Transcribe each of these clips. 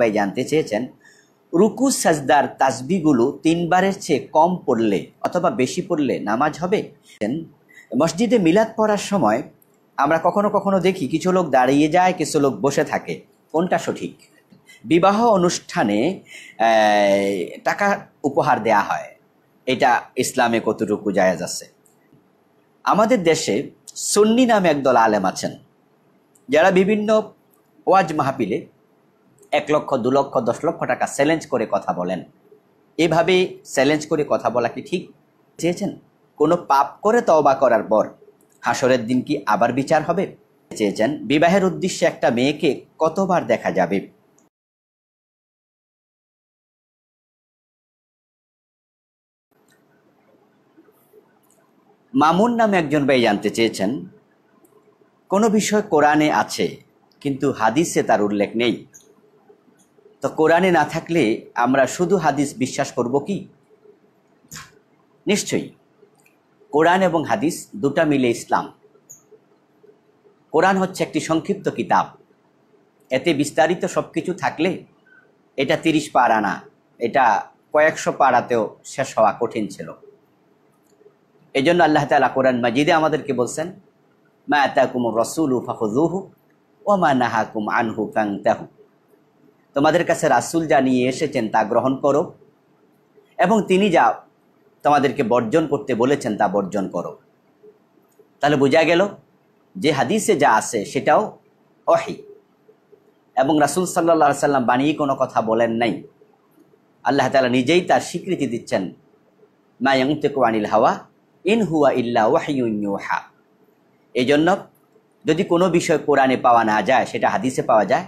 ভাই জানতে চেয়েছেন রুকু সাজদার তাজবিগুলো তিনবারের চেয়ে কম পড়লে অথবা বেশি পড়লে নামাজ হবে মসজিদে মিলাদ পড়ার সময় আমরা কখনো কখনো দেখি কিছু লোক দাঁড়িয়ে যায় কিছু লোক বসে থাকে কোনটা সঠিক বিবাহ অনুষ্ঠানে টাকা উপহার দেয়া হয় এটা ইসলামে কতটুকু জায়াজ আছে আমাদের দেশে সন্নি নামে একদল আলেম আছেন যারা বিভিন্ন ওয়াজ মাহপিলে এক লক্ষ দু লক্ষ দশ লক্ষ টাকা চ্যালেঞ্জ করে কথা বলেন এভাবে চ্যালেঞ্জ করে কথা বলা কি ঠিক চেয়েছেন কোনো পাপ করে তওবা করার পর হাসরের দিন কি আবার বিচার হবে চেয়েছেন বিবাহের উদ্দেশ্যে একটা মেয়েকে কতবার দেখা যাবে মামুন নামে একজন ভাই জানতে চেয়েছেন কোনো বিষয় কোরআনে আছে কিন্তু হাদিসে তার উল্লেখ নেই তো কোরআনে না থাকলে আমরা শুধু হাদিস বিশ্বাস করব কি নিশ্চয়ই কোরআন এবং হাদিস দুটা মিলে ইসলাম কোরআন হচ্ছে একটি সংক্ষিপ্ত কিতাব এতে বিস্তারিত সব কিছু থাকলে এটা তিরিশ পাড়া না এটা কয়েকশো পাড়াতেও শেষ হওয়া কঠিন ছিল এই জন্য আল্লাহ তালা কোরআন মাজিদে আমাদেরকে বলছেন মা তাকুম রসুল উফাহুজুহু ও মা নাহাকুম আনহু কাংতাহু তোমাদের কাছে রাসুল যা নিয়ে এসেছেন তা গ্রহণ করো এবং তিনি যা তোমাদেরকে বর্জন করতে বলেছেন তা বর্জন করো তাহলে বোঝা গেল যে হাদিসে যা আছে সেটাও অহি এবং রাসুল সাল্লা সাল্লাম বানিয়ে কোনো কথা বলেন নাই আল্লাহ তালা নিজেই তার স্বীকৃতি দিচ্ছেন মায়ংতেকু আনিল হাওয়া ইন হুয়া ইল্লা ওয়াহিউহা এই জন্য যদি কোনো বিষয় কোরআনে পাওয়া না যায় সেটা হাদিসে পাওয়া যায়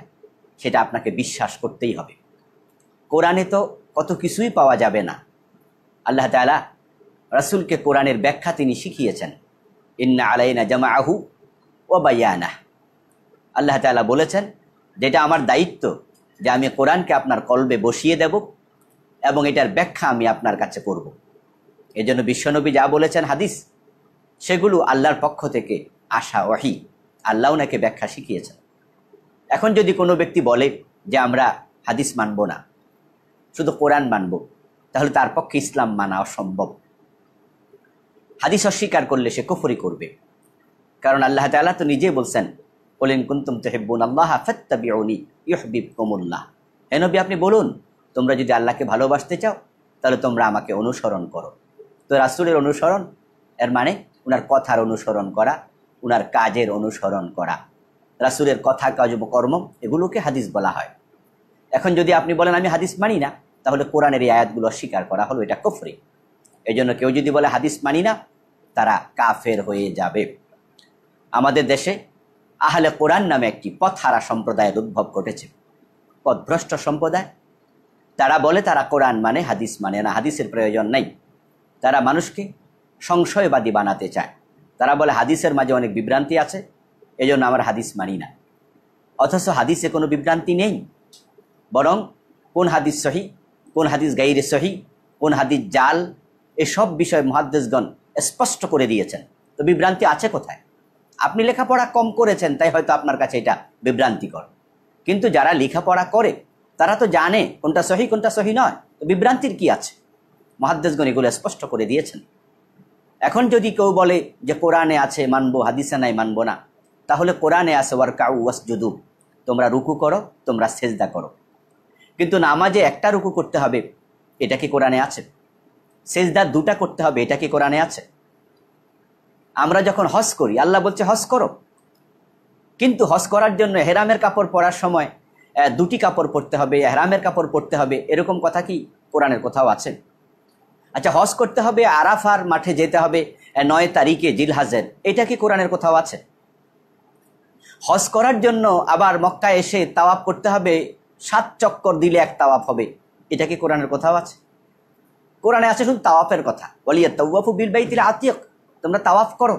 সেটা আপনাকে বিশ্বাস করতেই হবে কোরআনে তো কত কিছুই পাওয়া যাবে না আল্লাহ তালা রাসুলকে কোরআনের ব্যাখ্যা তিনি শিখিয়েছেন ইন্না আলাইনা জামা আহু ও বাইয়ানা আল্লাহ তালা বলেছেন যেটা আমার দায়িত্ব যে আমি কোরআনকে আপনার কলবে বসিয়ে দেব এবং এটার ব্যাখ্যা আমি আপনার কাছে করব। এজন্য বিশ্বনবী যা বলেছেন হাদিস সেগুলো আল্লাহর পক্ষ থেকে আশা ওয়াহি আল্লাহ ওনাকে ব্যাখ্যা শিখিয়েছেন এখন যদি কোনো ব্যক্তি বলে যে আমরা হাদিস মানব না শুধু কোরআন মানব তাহলে তার পক্ষে ইসলাম মানা অসম্ভব হাদিস অস্বীকার করলে সে কুফরি করবে কারণ আল্লাহ তালা তো নিজেই বলছেন বলেন কুন্তুম তেহেব্বুন আল্লাহ ইহবিব কমুল্লাহ হেনবি আপনি বলুন তোমরা যদি আল্লাহকে ভালোবাসতে চাও তাহলে তোমরা আমাকে অনুসরণ করো তো রাসুলের অনুসরণ এর মানে ওনার কথার অনুসরণ করা ওনার কাজের অনুসরণ করা রাসুলের কথা কাজ কর্ম এগুলোকে হাদিস বলা হয় এখন যদি আপনি বলেন আমি হাদিস মানি না তাহলে কোরআনের এই আয়াতগুলো স্বীকার করা হলো এটা কফরে এই জন্য কেউ যদি বলে হাদিস মানি না তারা কাফের হয়ে যাবে আমাদের দেশে আহলে কোরআন নামে একটি পথহারা সম্প্রদায়ের উদ্ভব ঘটেছে পথভ্রষ্ট সম্প্রদায় তারা বলে তারা কোরআন মানে হাদিস মানে না হাদিসের প্রয়োজন নাই তারা মানুষকে সংশয়বাদী বানাতে চায় তারা বলে হাদিসের মাঝে অনেক বিভ্রান্তি আছে এই জন্য আমার হাদিস মানি না অথচ হাদিসে কোনো বিভ্রান্তি নেই বরং কোন হাদিস সহি কোন হাদিস গাইরে সহি কোন হাদিস জাল এসব বিষয় মহাদ্দেশগণ স্পষ্ট করে দিয়েছেন তো বিভ্রান্তি আছে কোথায় আপনি লেখাপড়া কম করেছেন তাই হয়তো আপনার কাছে এটা বিভ্রান্তিকর কিন্তু যারা লেখাপড়া করে তারা তো জানে কোনটা সহি কোনটা সহি নয় তো বিভ্রান্তির কি আছে মহাদ্দেশগণ এগুলো স্পষ্ট করে দিয়েছেন এখন যদি কেউ বলে যে কোরআনে আছে মানবো হাদিসে নাই মানবো না তাহলে কোরআনে আসে ওয়ার্কাউ যদু তোমরা রুকু করো তোমরা সেজদা করো কিন্তু নামাজে একটা রুকু করতে হবে এটা কি কোরআনে আছে সেজদা দুটা করতে হবে এটা কি কোরআনে আছে আমরা যখন হস করি আল্লাহ বলছে হস করো কিন্তু হস করার জন্য হেরামের কাপড় পরার সময় দুটি কাপড় পরতে হবে হেরামের কাপড় পরতে হবে এরকম কথা কি কোরআনের কোথাও আছে আচ্ছা হস করতে হবে আরাফার মাঠে যেতে হবে নয় তারিখে জিলহাজের এটা কি কোরআনের কোথাও আছে হজ করার জন্য আবার মক্কা এসে তাওয়াপ করতে হবে সাত চক্কর দিলে এক তাওয়াপ হবে এটা কি কোরআনের কথাও আছে কোরআনে আছে শুধু তাওয়াফের কথা বলিয়া তাওয়াফু বিল বাই তিলে তোমরা তাওয়াফ করো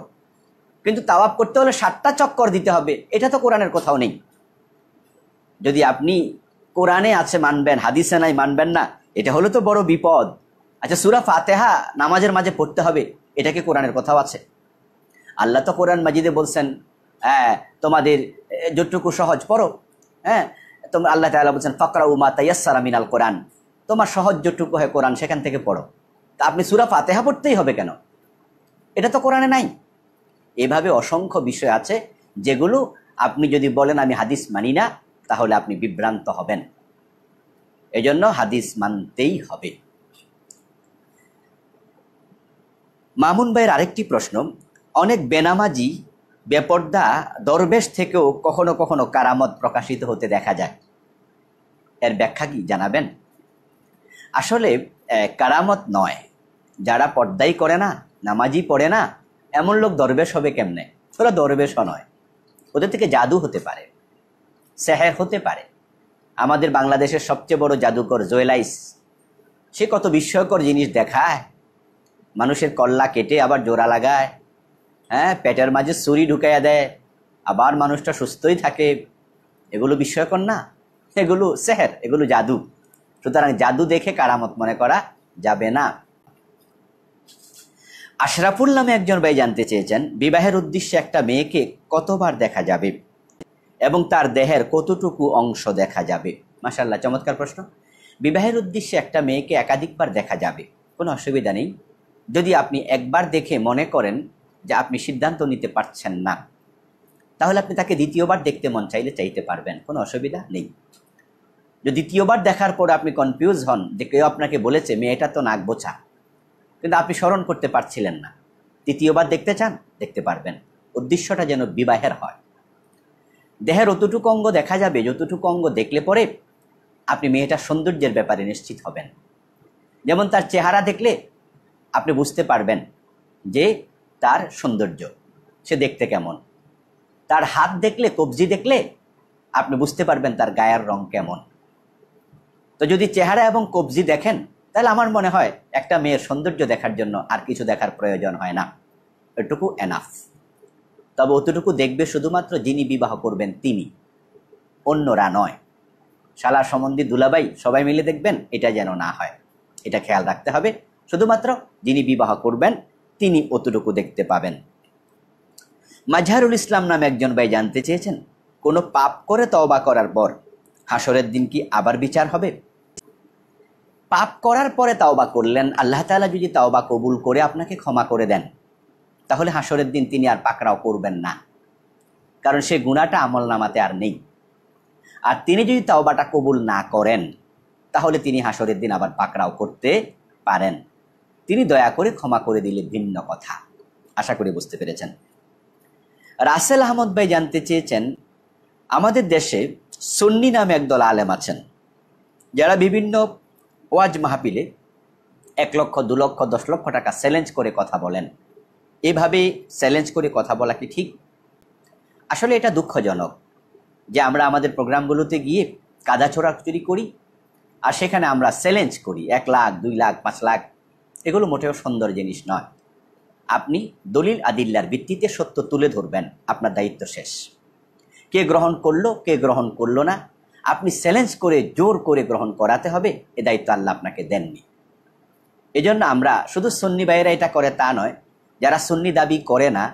কিন্তু তাওয়াফ করতে হলে সাতটা চক্কর দিতে হবে এটা তো কোরআনের কোথাও নেই যদি আপনি কোরআনে আছে মানবেন হাদিসে নাই মানবেন না এটা হলো তো বড় বিপদ আচ্ছা সুরা ফাতেহা নামাজের মাঝে পড়তে হবে এটা কি কোরআনের কথাও আছে আল্লাহ তো কোরআন মাজিদে বলছেন হ্যাঁ, তোমাদের যতটুকু সহজ পড়ো হ্যাঁ তোমরা আল্লাহ তালা বলছেন ফকরা উমা তাইয়াসারা মিনাল কোরআন তোমার সহজ যতটুকু হয় কোরআন সেখান থেকে পড়ো তা আপনি সুরা ফাতেহা পড়তেই হবে কেন এটা তো কোরআনে নাই এভাবে অসংখ্য বিষয় আছে যেগুলো আপনি যদি বলেন আমি হাদিস মানি না তাহলে আপনি বিভ্রান্ত হবেন এজন্য হাদিস মানতেই হবে মামুন ভাইয়ের আরেকটি প্রশ্ন অনেক বেনামাজি বেপর্দা দরবেশ থেকেও কখনো কখনো কারামত প্রকাশিত হতে দেখা যায় এর ব্যাখ্যা কি জানাবেন আসলে কারামত নয় যারা পর্দাই করে না নামাজি পড়ে না এমন লোক দরবেশ হবে কেমনে ওরা দরবেশও নয় ওদের থেকে জাদু হতে পারে স্যাহের হতে পারে আমাদের বাংলাদেশের সবচেয়ে বড় জাদুকর জোয়েলাইস সে কত বিস্ময়কর জিনিস দেখায় মানুষের কল্লা কেটে আবার জোড়া লাগায় হ্যাঁ পেটের মাঝে ছুরি ঢুকাইয়া দেয় আবার মানুষটা সুস্থই থাকে এগুলো বিস্ময়কর না এগুলো সেহের এগুলো জাদু সুতরাং জাদু দেখে কারামত মনে করা যাবে না আশরাফুল নামে একজন ভাই জানতে চেয়েছেন বিবাহের উদ্দেশ্যে একটা মেয়েকে কতবার দেখা যাবে এবং তার দেহের কতটুকু অংশ দেখা যাবে মাসাল্লাহ চমৎকার প্রশ্ন বিবাহের উদ্দেশ্যে একটা মেয়েকে একাধিকবার দেখা যাবে কোনো অসুবিধা নেই যদি আপনি একবার দেখে মনে করেন যে আপনি সিদ্ধান্ত নিতে পারছেন না তাহলে আপনি তাকে দ্বিতীয়বার দেখতে মন চাইলে চাইতে পারবেন কোনো অসুবিধা নেই যদি দ্বিতীয়বার দেখার পরে আপনি কনফিউজ হন যে কেউ আপনাকে বলেছে মেয়েটা তো নাক বোঝা কিন্তু আপনি স্মরণ করতে পারছিলেন না তৃতীয়বার দেখতে চান দেখতে পারবেন উদ্দেশ্যটা যেন বিবাহের হয় দেহের অতটুকু অঙ্গ দেখা যাবে যতটুকু অঙ্গ দেখলে পরে আপনি মেয়েটার সৌন্দর্যের ব্যাপারে নিশ্চিত হবেন যেমন তার চেহারা দেখলে আপনি বুঝতে পারবেন যে তার সৌন্দর্য সে দেখতে কেমন তার হাত দেখলে কবজি দেখলে আপনি বুঝতে পারবেন তার গায়ের রং কেমন তো যদি চেহারা এবং কবজি দেখেন তাহলে আমার মনে হয় একটা মেয়ের সৌন্দর্য দেখার জন্য আর কিছু দেখার প্রয়োজন হয় না এটুকু এনাফ তবে অতটুকু দেখবে শুধুমাত্র যিনি বিবাহ করবেন তিনি অন্যরা নয় শালা সম্বন্ধে দুলাবাই সবাই মিলে দেখবেন এটা যেন না হয় এটা খেয়াল রাখতে হবে শুধুমাত্র যিনি বিবাহ করবেন তিনি অতটুকু দেখতে পাবেন মাঝহারুল ইসলাম নামে একজন ভাই জানতে চেয়েছেন কোনো পাপ করে তওবা করার পর হাসরের দিন কি আবার বিচার হবে পাপ করার পরে তাওবা করলেন আল্লাহ তালা যদি তাওবা কবুল করে আপনাকে ক্ষমা করে দেন তাহলে হাসরের দিন তিনি আর পাকড়াও করবেন না কারণ সে গুণাটা আমল নামাতে আর নেই আর তিনি যদি তাওবাটা কবুল না করেন তাহলে তিনি হাসরের দিন আবার পাকড়াও করতে পারেন তিনি দয়া করে ক্ষমা করে দিলে ভিন্ন কথা আশা করে বুঝতে পেরেছেন রাসেল আহমদ ভাই জানতে চেয়েছেন আমাদের দেশে সুন্নি নামে একদল আলেম আছেন যারা বিভিন্ন ওয়াজ মাহাপিলে এক লক্ষ দু লক্ষ দশ লক্ষ টাকা চ্যালেঞ্জ করে কথা বলেন এভাবে চ্যালেঞ্জ করে কথা বলা কি ঠিক আসলে এটা দুঃখজনক যে আমরা আমাদের প্রোগ্রামগুলোতে গিয়ে কাদা চুরি করি আর সেখানে আমরা চ্যালেঞ্জ করি এক লাখ দুই লাখ পাঁচ লাখ এগুলো মোটেও সুন্দর জিনিস নয় আপনি দলিল আদিল্লার ভিত্তিতে সত্য তুলে ধরবেন আপনার দায়িত্ব শেষ কে গ্রহণ করলো কে গ্রহণ করলো না আপনি চ্যালেঞ্জ করে জোর করে গ্রহণ করাতে হবে এ দায়িত্ব আল্লাহ আপনাকে দেননি এজন্য আমরা শুধু সুন্নি বাইরা এটা করে তা নয় যারা সুন্নি দাবি করে না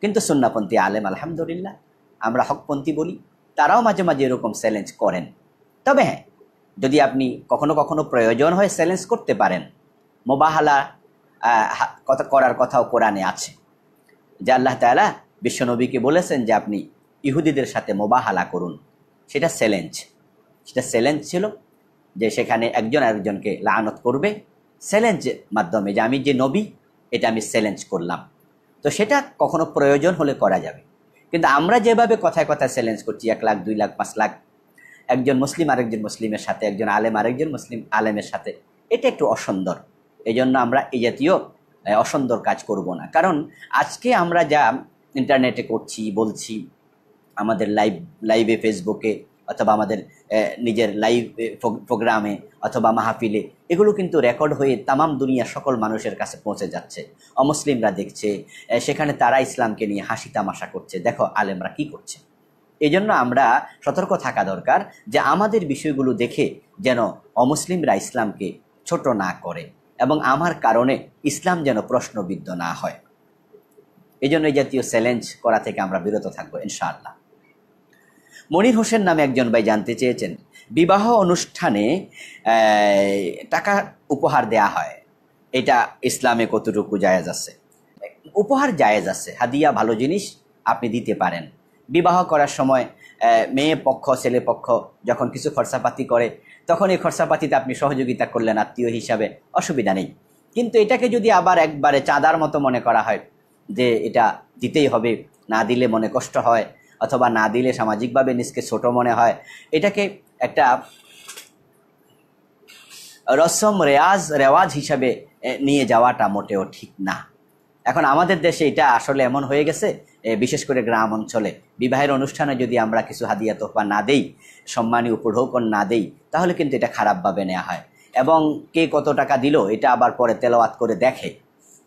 কিন্তু সুন্নাপন্থী আলেম আলহামদুলিল্লাহ আমরা হকপন্থী বলি তারাও মাঝে মাঝে এরকম চ্যালেঞ্জ করেন তবে হ্যাঁ যদি আপনি কখনো কখনো প্রয়োজন হয় চ্যালেঞ্জ করতে পারেন মোবাহালা কথা করার কথাও কোরআনে আছে যে আল্লাহ তালা বিশ্বনবীকে বলেছেন যে আপনি ইহুদিদের সাথে মোবাহালা করুন সেটা চ্যালেঞ্জ সেটা চ্যালেঞ্জ ছিল যে সেখানে একজন আরেকজনকে লানত করবে চ্যালেঞ্জ মাধ্যমে যে আমি যে নবী এটা আমি চ্যালেঞ্জ করলাম তো সেটা কখনো প্রয়োজন হলে করা যাবে কিন্তু আমরা যেভাবে কথায় কথায় চ্যালেঞ্জ করছি এক লাখ দুই লাখ পাঁচ লাখ একজন মুসলিম আরেকজন মুসলিমের সাথে একজন আলেম আরেকজন মুসলিম আলেমের সাথে এটা একটু অসুন্দর এজন্য আমরা এই জাতীয় অসুন্দর কাজ করব না কারণ আজকে আমরা যা ইন্টারনেটে করছি বলছি আমাদের লাইভ লাইভে ফেসবুকে অথবা আমাদের নিজের লাইভ প্রোগ্রামে অথবা মাহফিলে এগুলো কিন্তু রেকর্ড হয়ে তামাম দুনিয়া সকল মানুষের কাছে পৌঁছে যাচ্ছে অমুসলিমরা দেখছে সেখানে তারা ইসলামকে নিয়ে হাসি তামাশা করছে দেখো আলেমরা কি করছে এই জন্য আমরা সতর্ক থাকা দরকার যে আমাদের বিষয়গুলো দেখে যেন অমুসলিমরা ইসলামকে ছোট না করে এবং আমার কারণে ইসলাম যেন প্রশ্নবিদ্ধ না হয় এই জন্য এই জাতীয় চ্যালেঞ্জ করা থেকে আমরা বিরত থাকবো ইনশাআল্লাহ মনির হোসেন নামে একজন ভাই জানতে চেয়েছেন বিবাহ অনুষ্ঠানে টাকা উপহার দেয়া হয় এটা ইসলামে কতটুকু জায়েজ আছে উপহার জায়েজ আছে হাদিয়া ভালো জিনিস আপনি দিতে পারেন বিবাহ করার সময় মেয়ে পক্ষ ছেলে পক্ষ যখন কিছু খরচাপাতি করে তখন এই খরচাপাতিতে আপনি সহযোগিতা করলেন আত্মীয় হিসাবে অসুবিধা নেই কিন্তু এটাকে যদি আবার একবারে চাঁদার মতো মনে করা হয় যে এটা দিতেই হবে না দিলে মনে কষ্ট হয় অথবা না দিলে সামাজিকভাবে নিজকে ছোট মনে হয় এটাকে একটা রসম রেয়াজ রেওয়াজ হিসাবে নিয়ে যাওয়াটা মোটেও ঠিক না এখন আমাদের দেশে এটা আসলে এমন হয়ে গেছে বিশেষ করে গ্রাম অঞ্চলে বিবাহের অনুষ্ঠানে যদি আমরা কিছু হাদিয়া তোহফা না দেই সম্মানী উপঢৌকন না দেই তাহলে কিন্তু এটা খারাপভাবে নেওয়া হয় এবং কে কত টাকা দিল এটা আবার পরে তেলাওয়াত করে দেখে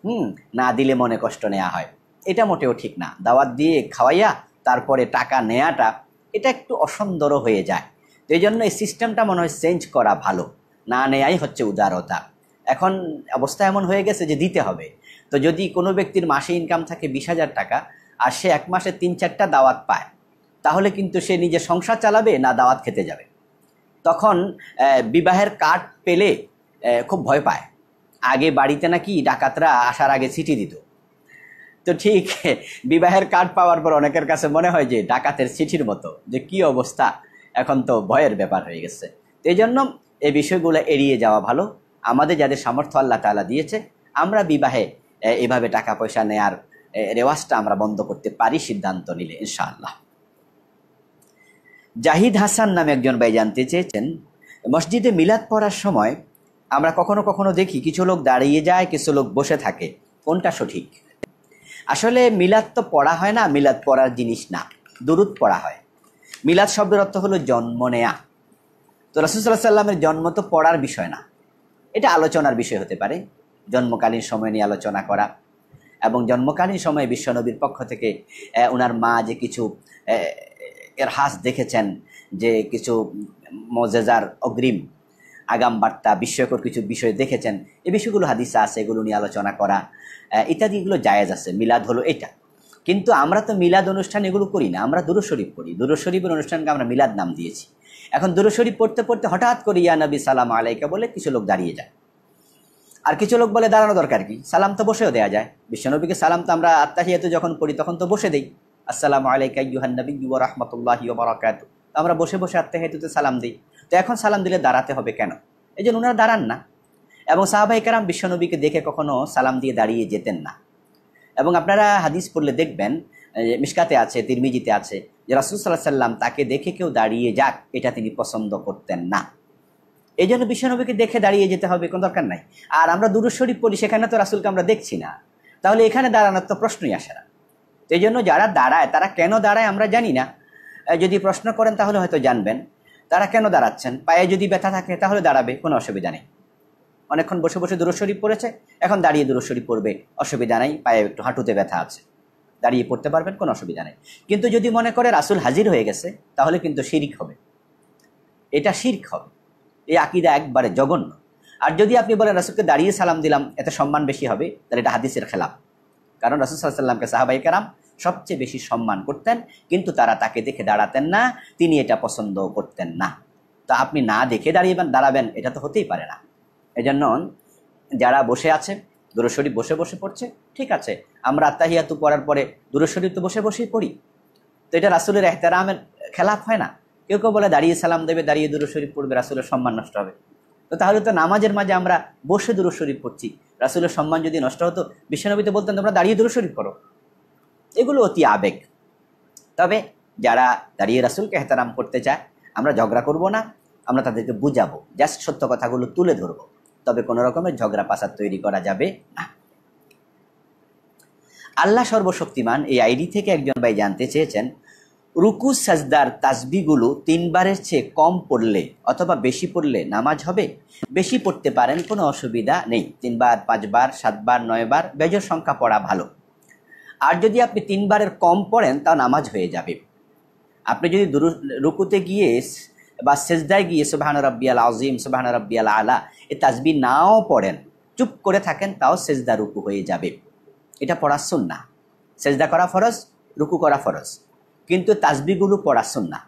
হুম না দিলে মনে কষ্ট নেওয়া হয় এটা মোটেও ঠিক না দাওয়াত দিয়ে খাওয়াইয়া তারপরে টাকা নেয়াটা এটা একটু অসন্দর হয়ে যায় তো এই জন্য এই সিস্টেমটা মনে হয় চেঞ্জ করা ভালো না নেয়াই হচ্ছে উদারতা এখন অবস্থা এমন হয়ে গেছে যে দিতে হবে তো যদি কোনো ব্যক্তির মাসে ইনকাম থাকে বিশ হাজার টাকা আর সে এক মাসে তিন চারটা দাওয়াত পায় তাহলে কিন্তু সে নিজে সংসার চালাবে না দাওয়াত খেতে যাবে তখন বিবাহের কার্ড পেলে খুব ভয় পায় আগে বাড়িতে নাকি ডাকাতরা আসার আগে চিঠি দিত তো ঠিক বিবাহের কার্ড পাওয়ার পর অনেকের কাছে মনে হয় যে ডাকাতের চিঠির মতো যে কি অবস্থা এখন তো ভয়ের ব্যাপার হয়ে গেছে এই জন্য এই বিষয়গুলো এড়িয়ে যাওয়া ভালো আমাদের যাদের সামর্থ্য আল্লাহ তালা দিয়েছে আমরা বিবাহে এভাবে টাকা পয়সা নেয়ার রেওয়াজটা আমরা বন্ধ করতে পারি সিদ্ধান্ত নিলে ইনশাআল্লাহ জাহিদ হাসান নামে একজন ভাই জানতে চেয়েছেন মসজিদে মিলাদ পড়ার সময় আমরা কখনো কখনো দেখি কিছু লোক দাঁড়িয়ে যায় কিছু লোক বসে থাকে কোনটা সঠিক আসলে মিলাদ তো পড়া হয় না মিলাদ পড়ার জিনিস না দুরুদ পড়া হয় মিলাদ শব্দের অর্থ হলো জন্ম নেয়া তো রাসুসাল্লাহ সাল্লামের জন্ম তো পড়ার বিষয় না এটা আলোচনার বিষয় হতে পারে জন্মকালীন সময় নিয়ে আলোচনা করা এবং জন্মকালীন সময়ে বিশ্বনবীর পক্ষ থেকে ওনার মা যে কিছু এর হাস দেখেছেন যে কিছু মজেজার অগ্রিম আগাম বার্তা বিস্ময়কর কিছু বিষয় দেখেছেন এ বিষয়গুলো হাদিসা আছে এগুলো নিয়ে আলোচনা করা ইত্যাদি এগুলো জায়েজ আছে মিলাদ হলো এটা কিন্তু আমরা তো মিলাদ অনুষ্ঠান এগুলো করি না আমরা দুরশরীফ করি দুরশরীফের অনুষ্ঠানকে আমরা মিলাদ নাম দিয়েছি এখন দুরশরীফ পড়তে পড়তে হঠাৎ করে ইয়া নবী সালাম আলাইকা বলে কিছু লোক দাঁড়িয়ে যায় আর কিছু লোক বলে দাঁড়ানো দরকার কি সালাম তো বসেও দেওয়া যায় বিশ্বনবীকে সালাম তো আমরা আত্মাহিয়াতে যখন পড়ি তখন তো বসে দিই আসসালাম আলাইকা ইউহান নবী ইউ রহমতুল্লাহ বারাকাত তো আমরা বসে বসে আত্মাহিয়াতুতে সালাম দিই তো এখন সালাম দিলে দাঁড়াতে হবে কেন এই জন্য ওনারা দাঁড়ান না এবং সাহাবাই কারাম বিশ্বনবীকে দেখে কখনো সালাম দিয়ে দাঁড়িয়ে যেতেন না এবং আপনারা হাদিস পড়লে দেখবেন মিসকাতে আছে তিরমিজিতে আছে যে রাসুল সাল্লাহ সাল্লাম তাকে দেখে কেউ দাঁড়িয়ে যাক এটা তিনি পছন্দ করতেন না এই জন্য বিশ্বনবীকে দেখে দাঁড়িয়ে যেতে হবে কোনো দরকার নাই আর আমরা দুরু শরীফ পড়ি সেখানে তো রাসুলকে আমরা দেখছি না তাহলে এখানে দাঁড়ানোর তো প্রশ্নই আসে না এই জন্য যারা দাঁড়ায় তারা কেন দাঁড়ায় আমরা জানি না যদি প্রশ্ন করেন তাহলে হয়তো জানবেন তারা কেন দাঁড়াচ্ছেন পায়ে যদি ব্যথা থাকে তাহলে দাঁড়াবে কোনো অসুবিধা নেই অনেকক্ষণ বসে বসে দূরশরীফ পড়েছে এখন দাঁড়িয়ে দূরশরীফ পড়বে অসুবিধা নেই পায়ে একটু হাঁটুতে ব্যথা আছে দাঁড়িয়ে পড়তে পারবেন কোনো অসুবিধা নেই কিন্তু যদি মনে করে রাসুল হাজির হয়ে গেছে তাহলে কিন্তু শিরিক হবে এটা শির্ক হবে এই আকিদা একবারে জঘন্য আর যদি আপনি বলেন রাসুলকে দাঁড়িয়ে সালাম দিলাম এতে সম্মান বেশি হবে তাহলে এটা হাদিসের খেলাফ কারণ রাসুল সাল্লামকে সাহাবাই কারাম সবচেয়ে বেশি সম্মান করতেন কিন্তু তারা তাকে দেখে দাঁড়াতেন না তিনি এটা পছন্দ করতেন না তা আপনি না দেখে দাঁড়িয়েবেন দাঁড়াবেন এটা তো হতেই পারে না এজন্য যারা বসে আছে দূরশরী বসে বসে পড়ছে ঠিক আছে আমরা আত্মাহিয়াতু পড়ার পরে দূরশরী তো বসে বসেই পড়ি তো এটা রাসুলের এহতারামের খেলাফ হয় না কেউ কেউ বলে দাঁড়িয়ে সালাম দেবে দাঁড়িয়ে দুরু শরীফ পড়বে রাসুলের সম্মান নষ্ট হবে তো তাহলে তো নামাজের মাঝে আমরা বসে দুরু শরীফ পড়ছি রাসুলের সম্মান যদি নষ্ট হতো বিশ্বনবীতে বলতেন তোমরা দাঁড়িয়ে দুরু শরীফ করো এগুলো অতি আবেগ তবে যারা দাঁড়িয়ে রাসুলকে হেতারাম করতে চায় আমরা ঝগড়া করব না আমরা তাদেরকে বুঝাবো জাস্ট সত্য কথাগুলো তুলে ধরবো তবে কোনো রকমের ঝগড়া পাচার তৈরি করা যাবে না আল্লাহ সর্বশক্তিমান এই আইডি থেকে একজন ভাই জানতে চেয়েছেন রুকু সাজদার তাজবিগুলো তিনবারের চেয়ে কম পড়লে অথবা বেশি পড়লে নামাজ হবে বেশি পড়তে পারেন কোনো অসুবিধা নেই তিনবার পাঁচবার সাতবার নয়বার বেজর সংখ্যা পড়া ভালো আর যদি আপনি তিনবারের কম পড়েন তা নামাজ হয়ে যাবে আপনি যদি রুকুতে গিয়ে বা সেজদায় গিয়ে সুবাহান রব্বিয়াল আজিম সুবাহান রব্বিয়াল আলা এ তাজবি নাও পড়েন চুপ করে থাকেন তাও সেজদা রুকু হয়ে যাবে এটা পড়া না সেজদা করা ফরজ রুকু করা ফরজ কিন্তু তাজবিগুলো পড়া সুন্না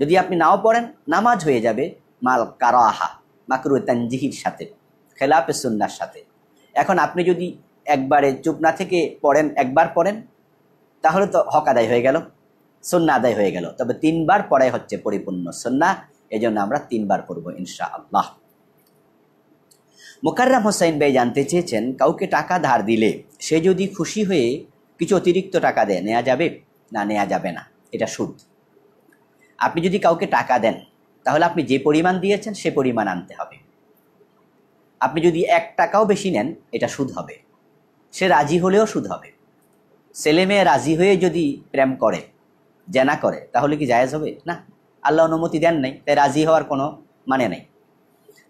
যদি আপনি নাও পড়েন নামাজ হয়ে যাবে মাল কারাহা মাকরু তানজিহির সাথে খেলাপে সুন্নার সাথে এখন আপনি যদি একবারে চুপ না থেকে পড়েন একবার পড়েন তাহলে তো হক আদায় হয়ে গেল সন্না আদায় হয়ে গেল তবে তিনবার পড়াই হচ্ছে পরিপূর্ণ সন্না এই জন্য আমরা তিনবার পড়ব ইনশা আল্লাহ মোকাররাম হোসাইন ভাই জানতে চেয়েছেন কাউকে টাকা ধার দিলে সে যদি খুশি হয়ে কিছু অতিরিক্ত টাকা দেয় নেওয়া যাবে না নেওয়া যাবে না এটা সুদ আপনি যদি কাউকে টাকা দেন তাহলে আপনি যে পরিমাণ দিয়েছেন সে পরিমাণ আনতে হবে আপনি যদি এক টাকাও বেশি নেন এটা সুদ হবে সে রাজি হলেও সুদ হবে ছেলে মেয়ে রাজি হয়ে যদি প্রেম করে জেনা করে তাহলে কি জায়েজ হবে না আল্লাহ অনুমতি দেন নাই তাই রাজি হওয়ার কোনো মানে নেই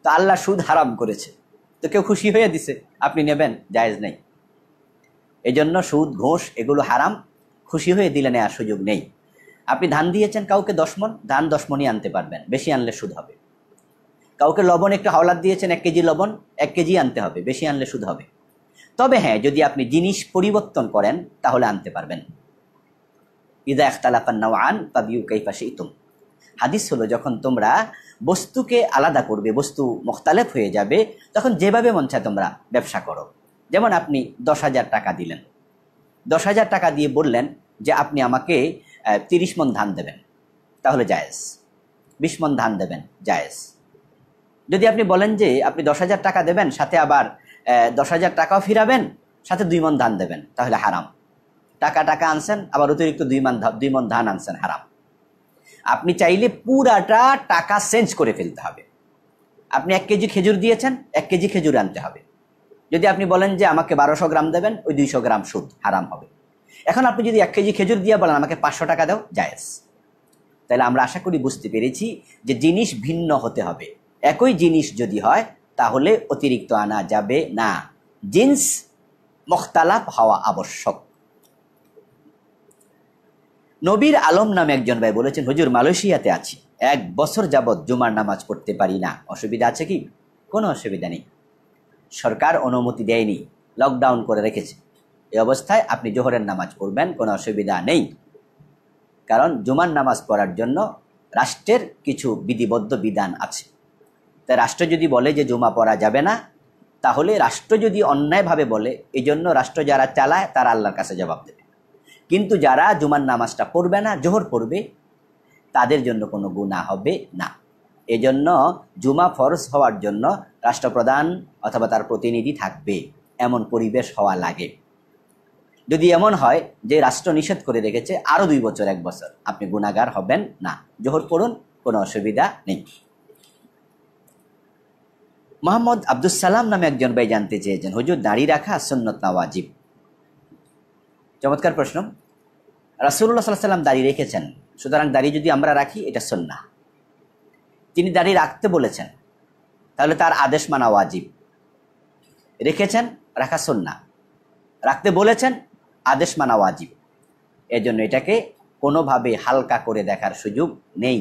তো আল্লাহ সুদ হারাম করেছে তো কেউ খুশি হয়ে দিছে আপনি নেবেন জায়েজ নেই এজন্য সুদ ঘোষ এগুলো হারাম খুশি হয়ে দিলে নেওয়ার সুযোগ নেই আপনি ধান দিয়েছেন কাউকে দশ মন ধান দশ মনই আনতে পারবেন বেশি আনলে সুদ হবে কাউকে লবণ একটা হাওলাত দিয়েছেন এক কেজি লবণ এক কেজি আনতে হবে বেশি আনলে সুদ হবে তবে হ্যাঁ যদি আপনি জিনিস পরিবর্তন করেন তাহলে আনতে পারবেন ইদা এখতালাফান নাও আন কাবিউ কাইফাসে ইতুম হাদিস হলো যখন তোমরা বস্তুকে আলাদা করবে বস্তু মোখতালেফ হয়ে যাবে তখন যেভাবে মন চায় তোমরা ব্যবসা করো যেমন আপনি দশ হাজার টাকা দিলেন দশ হাজার টাকা দিয়ে বললেন যে আপনি আমাকে তিরিশ মন ধান দেবেন তাহলে জায়েজ বিশ মন ধান দেবেন জায়েজ যদি আপনি বলেন যে আপনি দশ হাজার টাকা দেবেন সাথে আবার দশ হাজার টাকাও ফিরাবেন সাথে দুই মন ধান দেবেন তাহলে হারাম টাকা টাকা আনছেন আবার অতিরিক্ত দুই মন দুই মন ধান আনছেন হারাম আপনি চাইলে পুরাটা টাকা চেঞ্জ করে ফেলতে হবে আপনি এক কেজি খেজুর দিয়েছেন এক কেজি খেজুর আনতে হবে যদি আপনি বলেন যে আমাকে বারোশো গ্রাম দেবেন ওই দুইশো গ্রাম সুদ হারাম হবে এখন আপনি যদি এক কেজি খেজুর দিয়ে বলেন আমাকে পাঁচশো টাকা দাও জায়েজ তাহলে আমরা আশা করি বুঝতে পেরেছি যে জিনিস ভিন্ন হতে হবে একই জিনিস যদি হয় তাহলে অতিরিক্ত আনা যাবে না জিন্স মখতালাপ হওয়া আবশ্যক নবীর আলম নামে একজন ভাই বলেছেন হুজুর মালয়েশিয়াতে আছি এক বছর যাবৎ জুমার নামাজ পড়তে পারি না অসুবিধা আছে কি কোনো অসুবিধা নেই সরকার অনুমতি দেয়নি লকডাউন করে রেখেছে এই অবস্থায় আপনি জোহরের নামাজ পড়বেন কোনো অসুবিধা নেই কারণ জুমার নামাজ পড়ার জন্য রাষ্ট্রের কিছু বিধিবদ্ধ বিধান আছে তাই রাষ্ট্র যদি বলে যে জুমা পড়া যাবে না তাহলে রাষ্ট্র যদি অন্যায়ভাবে বলে এই জন্য রাষ্ট্র যারা চালায় তারা আল্লাহর কাছে জবাব দেবে কিন্তু যারা জুমার নামাজটা পড়বে না জোহর পড়বে তাদের জন্য কোনো গুণা হবে না এজন্য জুমা ফরজ হওয়ার জন্য রাষ্ট্রপ্রধান অথবা তার প্রতিনিধি থাকবে এমন পরিবেশ হওয়া লাগে যদি এমন হয় যে রাষ্ট্র নিষেধ করে রেখেছে আরও দুই বছর এক বছর আপনি গুণাগার হবেন না জোহর করুন কোনো অসুবিধা নেই মোহাম্মদ আব্দুল সালাম নামে একজন ভাই জানতে চেয়েছেন হুজুর দাড়ি রাখা সন্ন্যত না ওয়াজিব চমৎকার প্রশ্ন রাসুল্লাহ সাল্লাহ সাল্লাম দাড়ি রেখেছেন সুতরাং দাড়ি যদি আমরা রাখি এটা সন্না তিনি দাড়ি রাখতে বলেছেন তাহলে তার আদেশ মানা ওয়াজিব রেখেছেন রাখা সন্না রাখতে বলেছেন আদেশ মানা ওয়াজিব এজন্য এটাকে কোনোভাবে হালকা করে দেখার সুযোগ নেই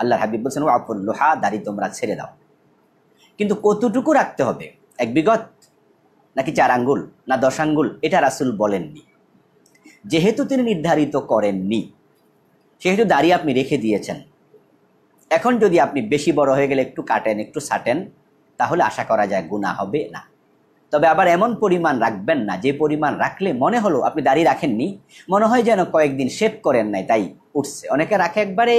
আল্লাহ হাবিব বলছেন আফুল লোহা দাড়ি তোমরা ছেড়ে দাও কিন্তু কতটুকু রাখতে হবে এক বিগত নাকি চার আঙ্গুল না দশ আঙ্গুল এটা রাসুল বলেননি যেহেতু তিনি নির্ধারিত করেননি সেহেতু দাড়ি আপনি রেখে দিয়েছেন এখন যদি আপনি বেশি বড় হয়ে গেলে একটু কাটেন একটু সাটেন তাহলে আশা করা যায় গুণা হবে না তবে আবার এমন পরিমাণ রাখবেন না যে পরিমাণ রাখলে মনে হলো আপনি দাড়ি রাখেননি মনে হয় যেন কয়েকদিন শেভ করেন নাই তাই উঠছে অনেকে রাখে একবারে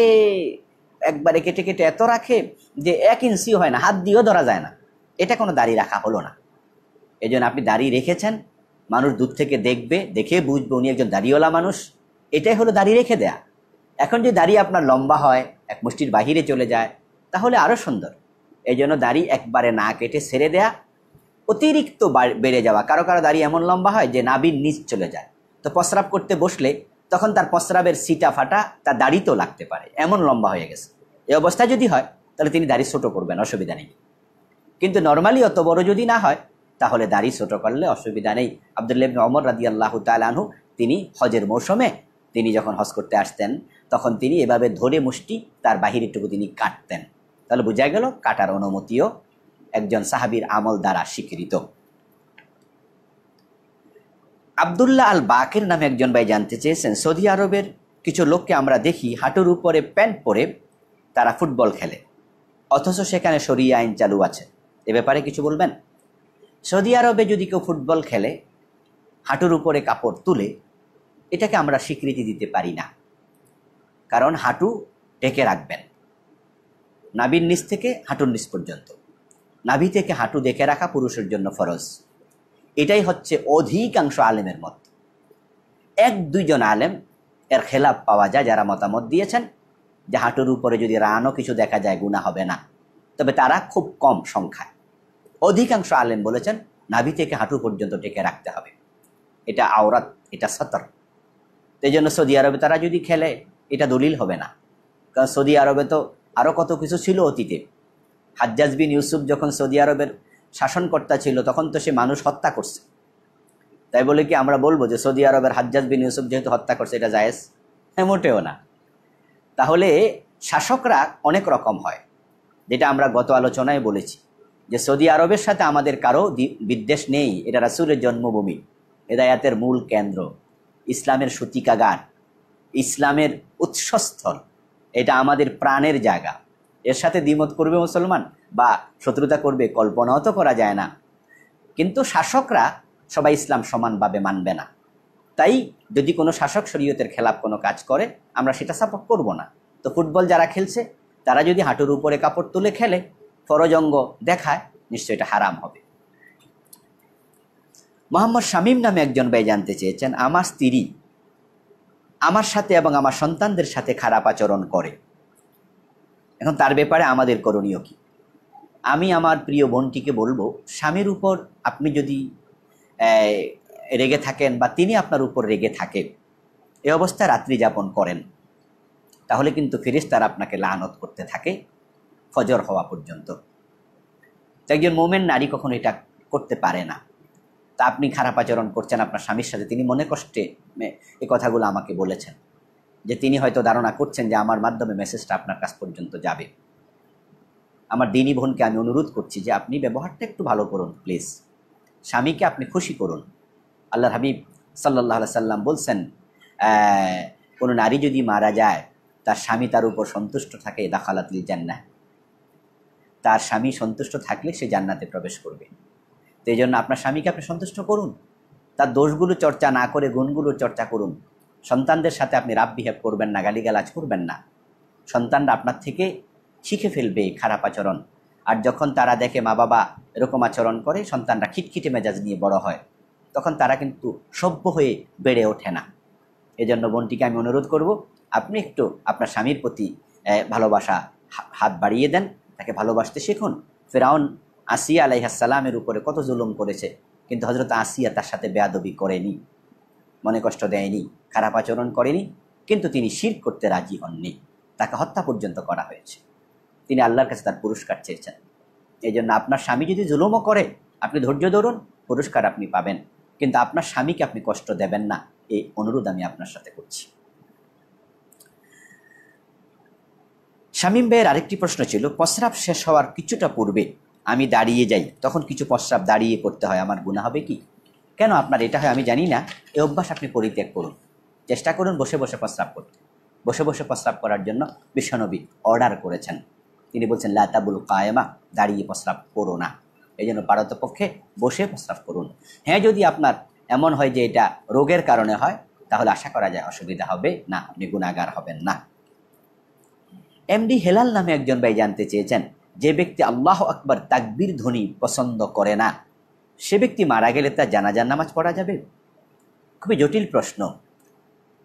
একবারে কেটে কেটে এত রাখে যে এক ইঞ্চিও হয় না হাত দিয়েও ধরা যায় না এটা কোনো দাড়ি রাখা হলো না এই আপনি দাড়ি রেখেছেন মানুষ দূর থেকে দেখবে দেখে বুঝবে উনি একজন দাড়িওয়ালা মানুষ এটাই হলো দাড়ি রেখে দেয়া এখন যে দাড়ি আপনার লম্বা হয় এক মুষ্টির বাহিরে চলে যায় তাহলে আরও সুন্দর এই জন্য দাড়ি একবারে না কেটে ছেড়ে দেয়া অতিরিক্ত বেড়ে যাওয়া কারো কারো দাড়ি এমন লম্বা হয় যে নাবির নিচ চলে যায় তো প্রস্রাব করতে বসলে তখন তার প্রস্রাবের সিটা ফাটা তার দাড়িতেও লাগতে পারে এমন লম্বা হয়ে গেছে এ অবস্থায় যদি হয় তাহলে তিনি দাড়ি ছোটো করবেন অসুবিধা নেই কিন্তু নর্মালি অত বড় যদি না হয় তাহলে দাড়ি ছোট করলে অসুবিধা নেই আবদুল্লাবিন অমর রাদি আল্লাহ তালানহু তিনি হজের মৌসুমে তিনি যখন হজ করতে আসতেন তখন তিনি এভাবে ধরে মুষ্টি তার বাহিরেটুকু তিনি কাটতেন তাহলে বোঝা গেল কাটার অনুমতিও একজন সাহাবির আমল দ্বারা স্বীকৃত আবদুল্লাহ আল বাকের নামে একজন ভাই জানতে চেয়েছেন সৌদি আরবের কিছু লোককে আমরা দেখি হাঁটুর উপরে প্যান্ট পরে তারা ফুটবল খেলে অথচ সেখানে সরিয়ে আইন চালু আছে এ ব্যাপারে কিছু বলবেন সৌদি আরবে যদি কেউ ফুটবল খেলে হাঁটুর উপরে কাপড় তুলে এটাকে আমরা স্বীকৃতি দিতে পারি না কারণ হাঁটু ঢেকে রাখবেন নাবির নিচ থেকে হাঁটুর নিচ পর্যন্ত নাভি থেকে হাঁটু দেখে রাখা পুরুষের জন্য ফরজ এটাই হচ্ছে অধিকাংশ আলেমের মত এক দুইজন আলেম এর খেলাফ পাওয়া যায় যারা মতামত দিয়েছেন যে হাঁটুর উপরে যদি রানও কিছু দেখা যায় গুণা হবে না তবে তারা খুব কম সংখ্যায় অধিকাংশ আলেম বলেছেন নাভি থেকে হাঁটু পর্যন্ত টেকে রাখতে হবে এটা আওরাত এটা সতর এই জন্য সৌদি আরবে তারা যদি খেলে এটা দলিল হবে না কারণ সৌদি আরবে তো আরও কত কিছু ছিল অতীতে হাজ্জাজ বিন ইউসুফ যখন সৌদি আরবের শাসনকর্তা ছিল তখন তো সে মানুষ হত্যা করছে তাই বলে কি আমরা বলবো যে সৌদি আরবের হাজ্জাজ বিন ইউসুফ যেহেতু হত্যা করছে এটা জায়েজ হ্যাঁ মোটেও না তাহলে শাসকরা অনেক রকম হয় যেটা আমরা গত আলোচনায় বলেছি যে সৌদি আরবের সাথে আমাদের কারো বিদ্বেষ নেই এটা রাসুলের জন্মভূমি হেদায়াতের মূল কেন্দ্র ইসলামের সূতিকাগার ইসলামের উৎসস্থল এটা আমাদের প্রাণের জায়গা এর সাথে দ্বিমত করবে মুসলমান বা শত্রুতা করবে কল্পনাও তো করা যায় না কিন্তু শাসকরা সবাই ইসলাম সমানভাবে মানবে না তাই যদি কোনো শাসক শরীয়তের খেলাপ কোনো কাজ করে আমরা সেটা সাপোর্ট করব না তো ফুটবল যারা খেলছে তারা যদি হাঁটুর উপরে কাপড় তুলে খেলে ফরজঙ্গ দেখায় নিশ্চয় এটা হারাম হবে মোহাম্মদ শামীম নামে একজন ভাই জানতে চেয়েছেন আমার স্ত্রী আমার সাথে এবং আমার সন্তানদের সাথে খারাপ আচরণ করে এখন তার ব্যাপারে আমাদের করণীয় কি আমি আমার প্রিয় বোনটিকে বলবো স্বামীর উপর আপনি যদি রেগে থাকেন বা তিনি আপনার উপর রেগে থাকেন এ অবস্থায় রাত্রি যাপন করেন তাহলে কিন্তু ফিরিস তারা আপনাকে লানত করতে থাকে ফজর হওয়া পর্যন্ত একজন মোমেন নারী কখনো এটা করতে পারে না তা আপনি খারাপ আচরণ করছেন আপনার স্বামীর সাথে তিনি মনে কষ্টে এ কথাগুলো আমাকে বলেছেন যে তিনি হয়তো ধারণা করছেন যে আমার মাধ্যমে মেসেজটা আপনার কাছ পর্যন্ত যাবে আমার দিনী বোনকে আমি অনুরোধ করছি যে আপনি ব্যবহারটা একটু ভালো করুন প্লিজ স্বামীকে আপনি খুশি করুন আল্লাহর হাবিব সাল্লাহ সাল্লাম বলছেন কোনো নারী যদি মারা যায় তার স্বামী তার উপর সন্তুষ্ট থাকে দাখালাতলি জান্না তার স্বামী সন্তুষ্ট থাকলে সে জান্নাতে প্রবেশ করবে তো এই জন্য আপনার স্বামীকে আপনি সন্তুষ্ট করুন তার দোষগুলো চর্চা না করে গুণগুলো চর্চা করুন সন্তানদের সাথে আপনি রাব বিহেভ করবেন না গালিগালাজ করবেন না সন্তানরা আপনার থেকে শিখে ফেলবে খারাপ আচরণ আর যখন তারা দেখে মা বাবা এরকম আচরণ করে সন্তানরা খিটখিটে মেজাজ নিয়ে বড় হয় তখন তারা কিন্তু সভ্য হয়ে বেড়ে ওঠে না এজন্য বোনটিকে আমি অনুরোধ করব আপনি একটু আপনার স্বামীর প্রতি ভালোবাসা হাত বাড়িয়ে দেন তাকে ভালোবাসতে শিখুন ফেরাউন আসিয়া আলাইহাসালামের উপরে কত জুলুম করেছে কিন্তু হজরত আসিয়া তার সাথে বেয়াদবি করেনি মনে কষ্ট দেয়নি খারাপ আচরণ করেনি কিন্তু তিনি শির করতে রাজি হননি তাকে হত্যা পর্যন্ত করা হয়েছে তিনি আল্লাহর কাছে তার পুরস্কার চেয়েছেন এই জন্য আপনার স্বামী যদি জুলুমও করে আপনি ধৈর্য ধরুন পুরস্কার আপনি পাবেন কিন্তু আপনার স্বামীকে আপনি কষ্ট দেবেন না এই অনুরোধ আমি আপনার সাথে করছি শামীম ভাইয়ের আরেকটি প্রশ্ন ছিল প্রস্রাব শেষ হওয়ার কিছুটা পূর্বে আমি দাঁড়িয়ে যাই তখন কিছু প্রস্রাব দাঁড়িয়ে করতে হয় আমার গুণা হবে কি কেন আপনার এটা হয় আমি জানি না এই অভ্যাস আপনি পরিত্যাগ করুন চেষ্টা করুন বসে বসে প্রস্রাব করতে বসে বসে প্রস্রাব করার জন্য বিশ্বনবী অর্ডার করেছেন তিনি বলছেন লাতাবুল কায়েমা দাঁড়িয়ে প্রস্রাব করো না এই জন্য পারতপক্ষে বসে প্রস্রাব করুন হ্যাঁ যদি আপনার এমন হয় যে এটা রোগের কারণে হয় তাহলে আশা করা যায় অসুবিধা হবে না আপনি গুণাগার হবেন না এমডি হেলাল নামে একজন ভাই জানতে চেয়েছেন যে ব্যক্তি আল্লাহ আকবর তাকবির ধ্বনি পছন্দ করে না সে ব্যক্তি মারা গেলে তার জানাজার নামাজ পড়া যাবে খুবই জটিল প্রশ্ন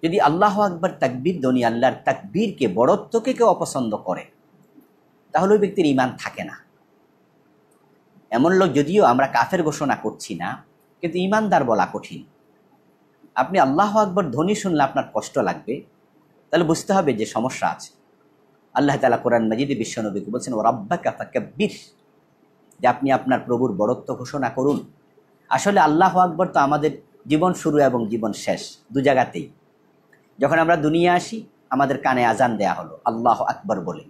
যদি আল্লাহ আকবর তাকবীর দনী আল্লাহর তাকবীরকে বড়ত্বকে কেউ অপছন্দ করে তাহলে ওই ব্যক্তির ইমান থাকে না এমন লোক যদিও আমরা কাফের ঘোষণা করছি না কিন্তু ইমানদার বলা কঠিন আপনি আল্লাহ আকবর ধ্বনি শুনলে আপনার কষ্ট লাগবে তাহলে বুঝতে হবে যে সমস্যা আছে আল্লাহ তালা কোরআন মজিদে বিশ্বনবীকে বলছেন ও রব্বা কাফা কাব্বির যে আপনি আপনার প্রভুর বরত্ব ঘোষণা করুন আসলে আল্লাহ আকবর তো আমাদের জীবন শুরু এবং জীবন শেষ দু জায়গাতেই যখন আমরা দুনিয়া আসি আমাদের কানে আজান দেয়া হলো আল্লাহ আকবর বলে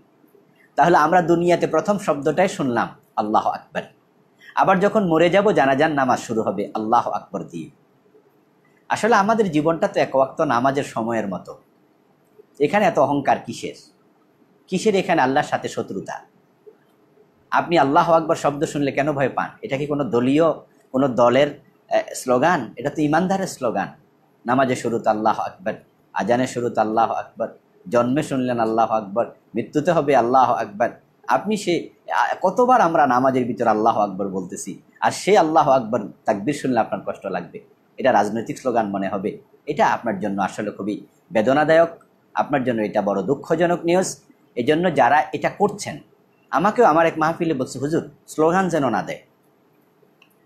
তাহলে আমরা দুনিয়াতে প্রথম শব্দটাই শুনলাম আল্লাহ আকবর আবার যখন মরে যাব জানাজান নামাজ শুরু হবে আল্লাহ আকবর দিয়ে আসলে আমাদের জীবনটা তো এক অক্ত নামাজের সময়ের মতো এখানে এত অহংকার কিসের কিসের এখানে আল্লাহর সাথে শত্রুতা আপনি আল্লাহ আকবর শব্দ শুনলে কেন ভয় পান এটা কি কোনো দলীয় কোনো দলের স্লোগান এটা তো ইমানদারের স্লোগান নামাজে শুরুতে আল্লাহ আকবর আজানে শুরুত আল্লাহ আকবর জন্মে শুনলেন আল্লাহ আকবর মৃত্যুতে হবে আল্লাহ আকবর আপনি সে কতবার আমরা নামাজের ভিতরে আল্লাহ আকবর বলতেছি আর সে আল্লাহ আকবর তাকবির শুনলে আপনার কষ্ট লাগবে এটা রাজনৈতিক স্লোগান মনে হবে এটা আপনার জন্য আসলে খুবই বেদনাদায়ক আপনার জন্য এটা বড় দুঃখজনক নিউজ এজন্য যারা এটা করছেন আমাকেও আমার এক মাহফিলে বলছে হুজুর স্লোগান যেন না দেয়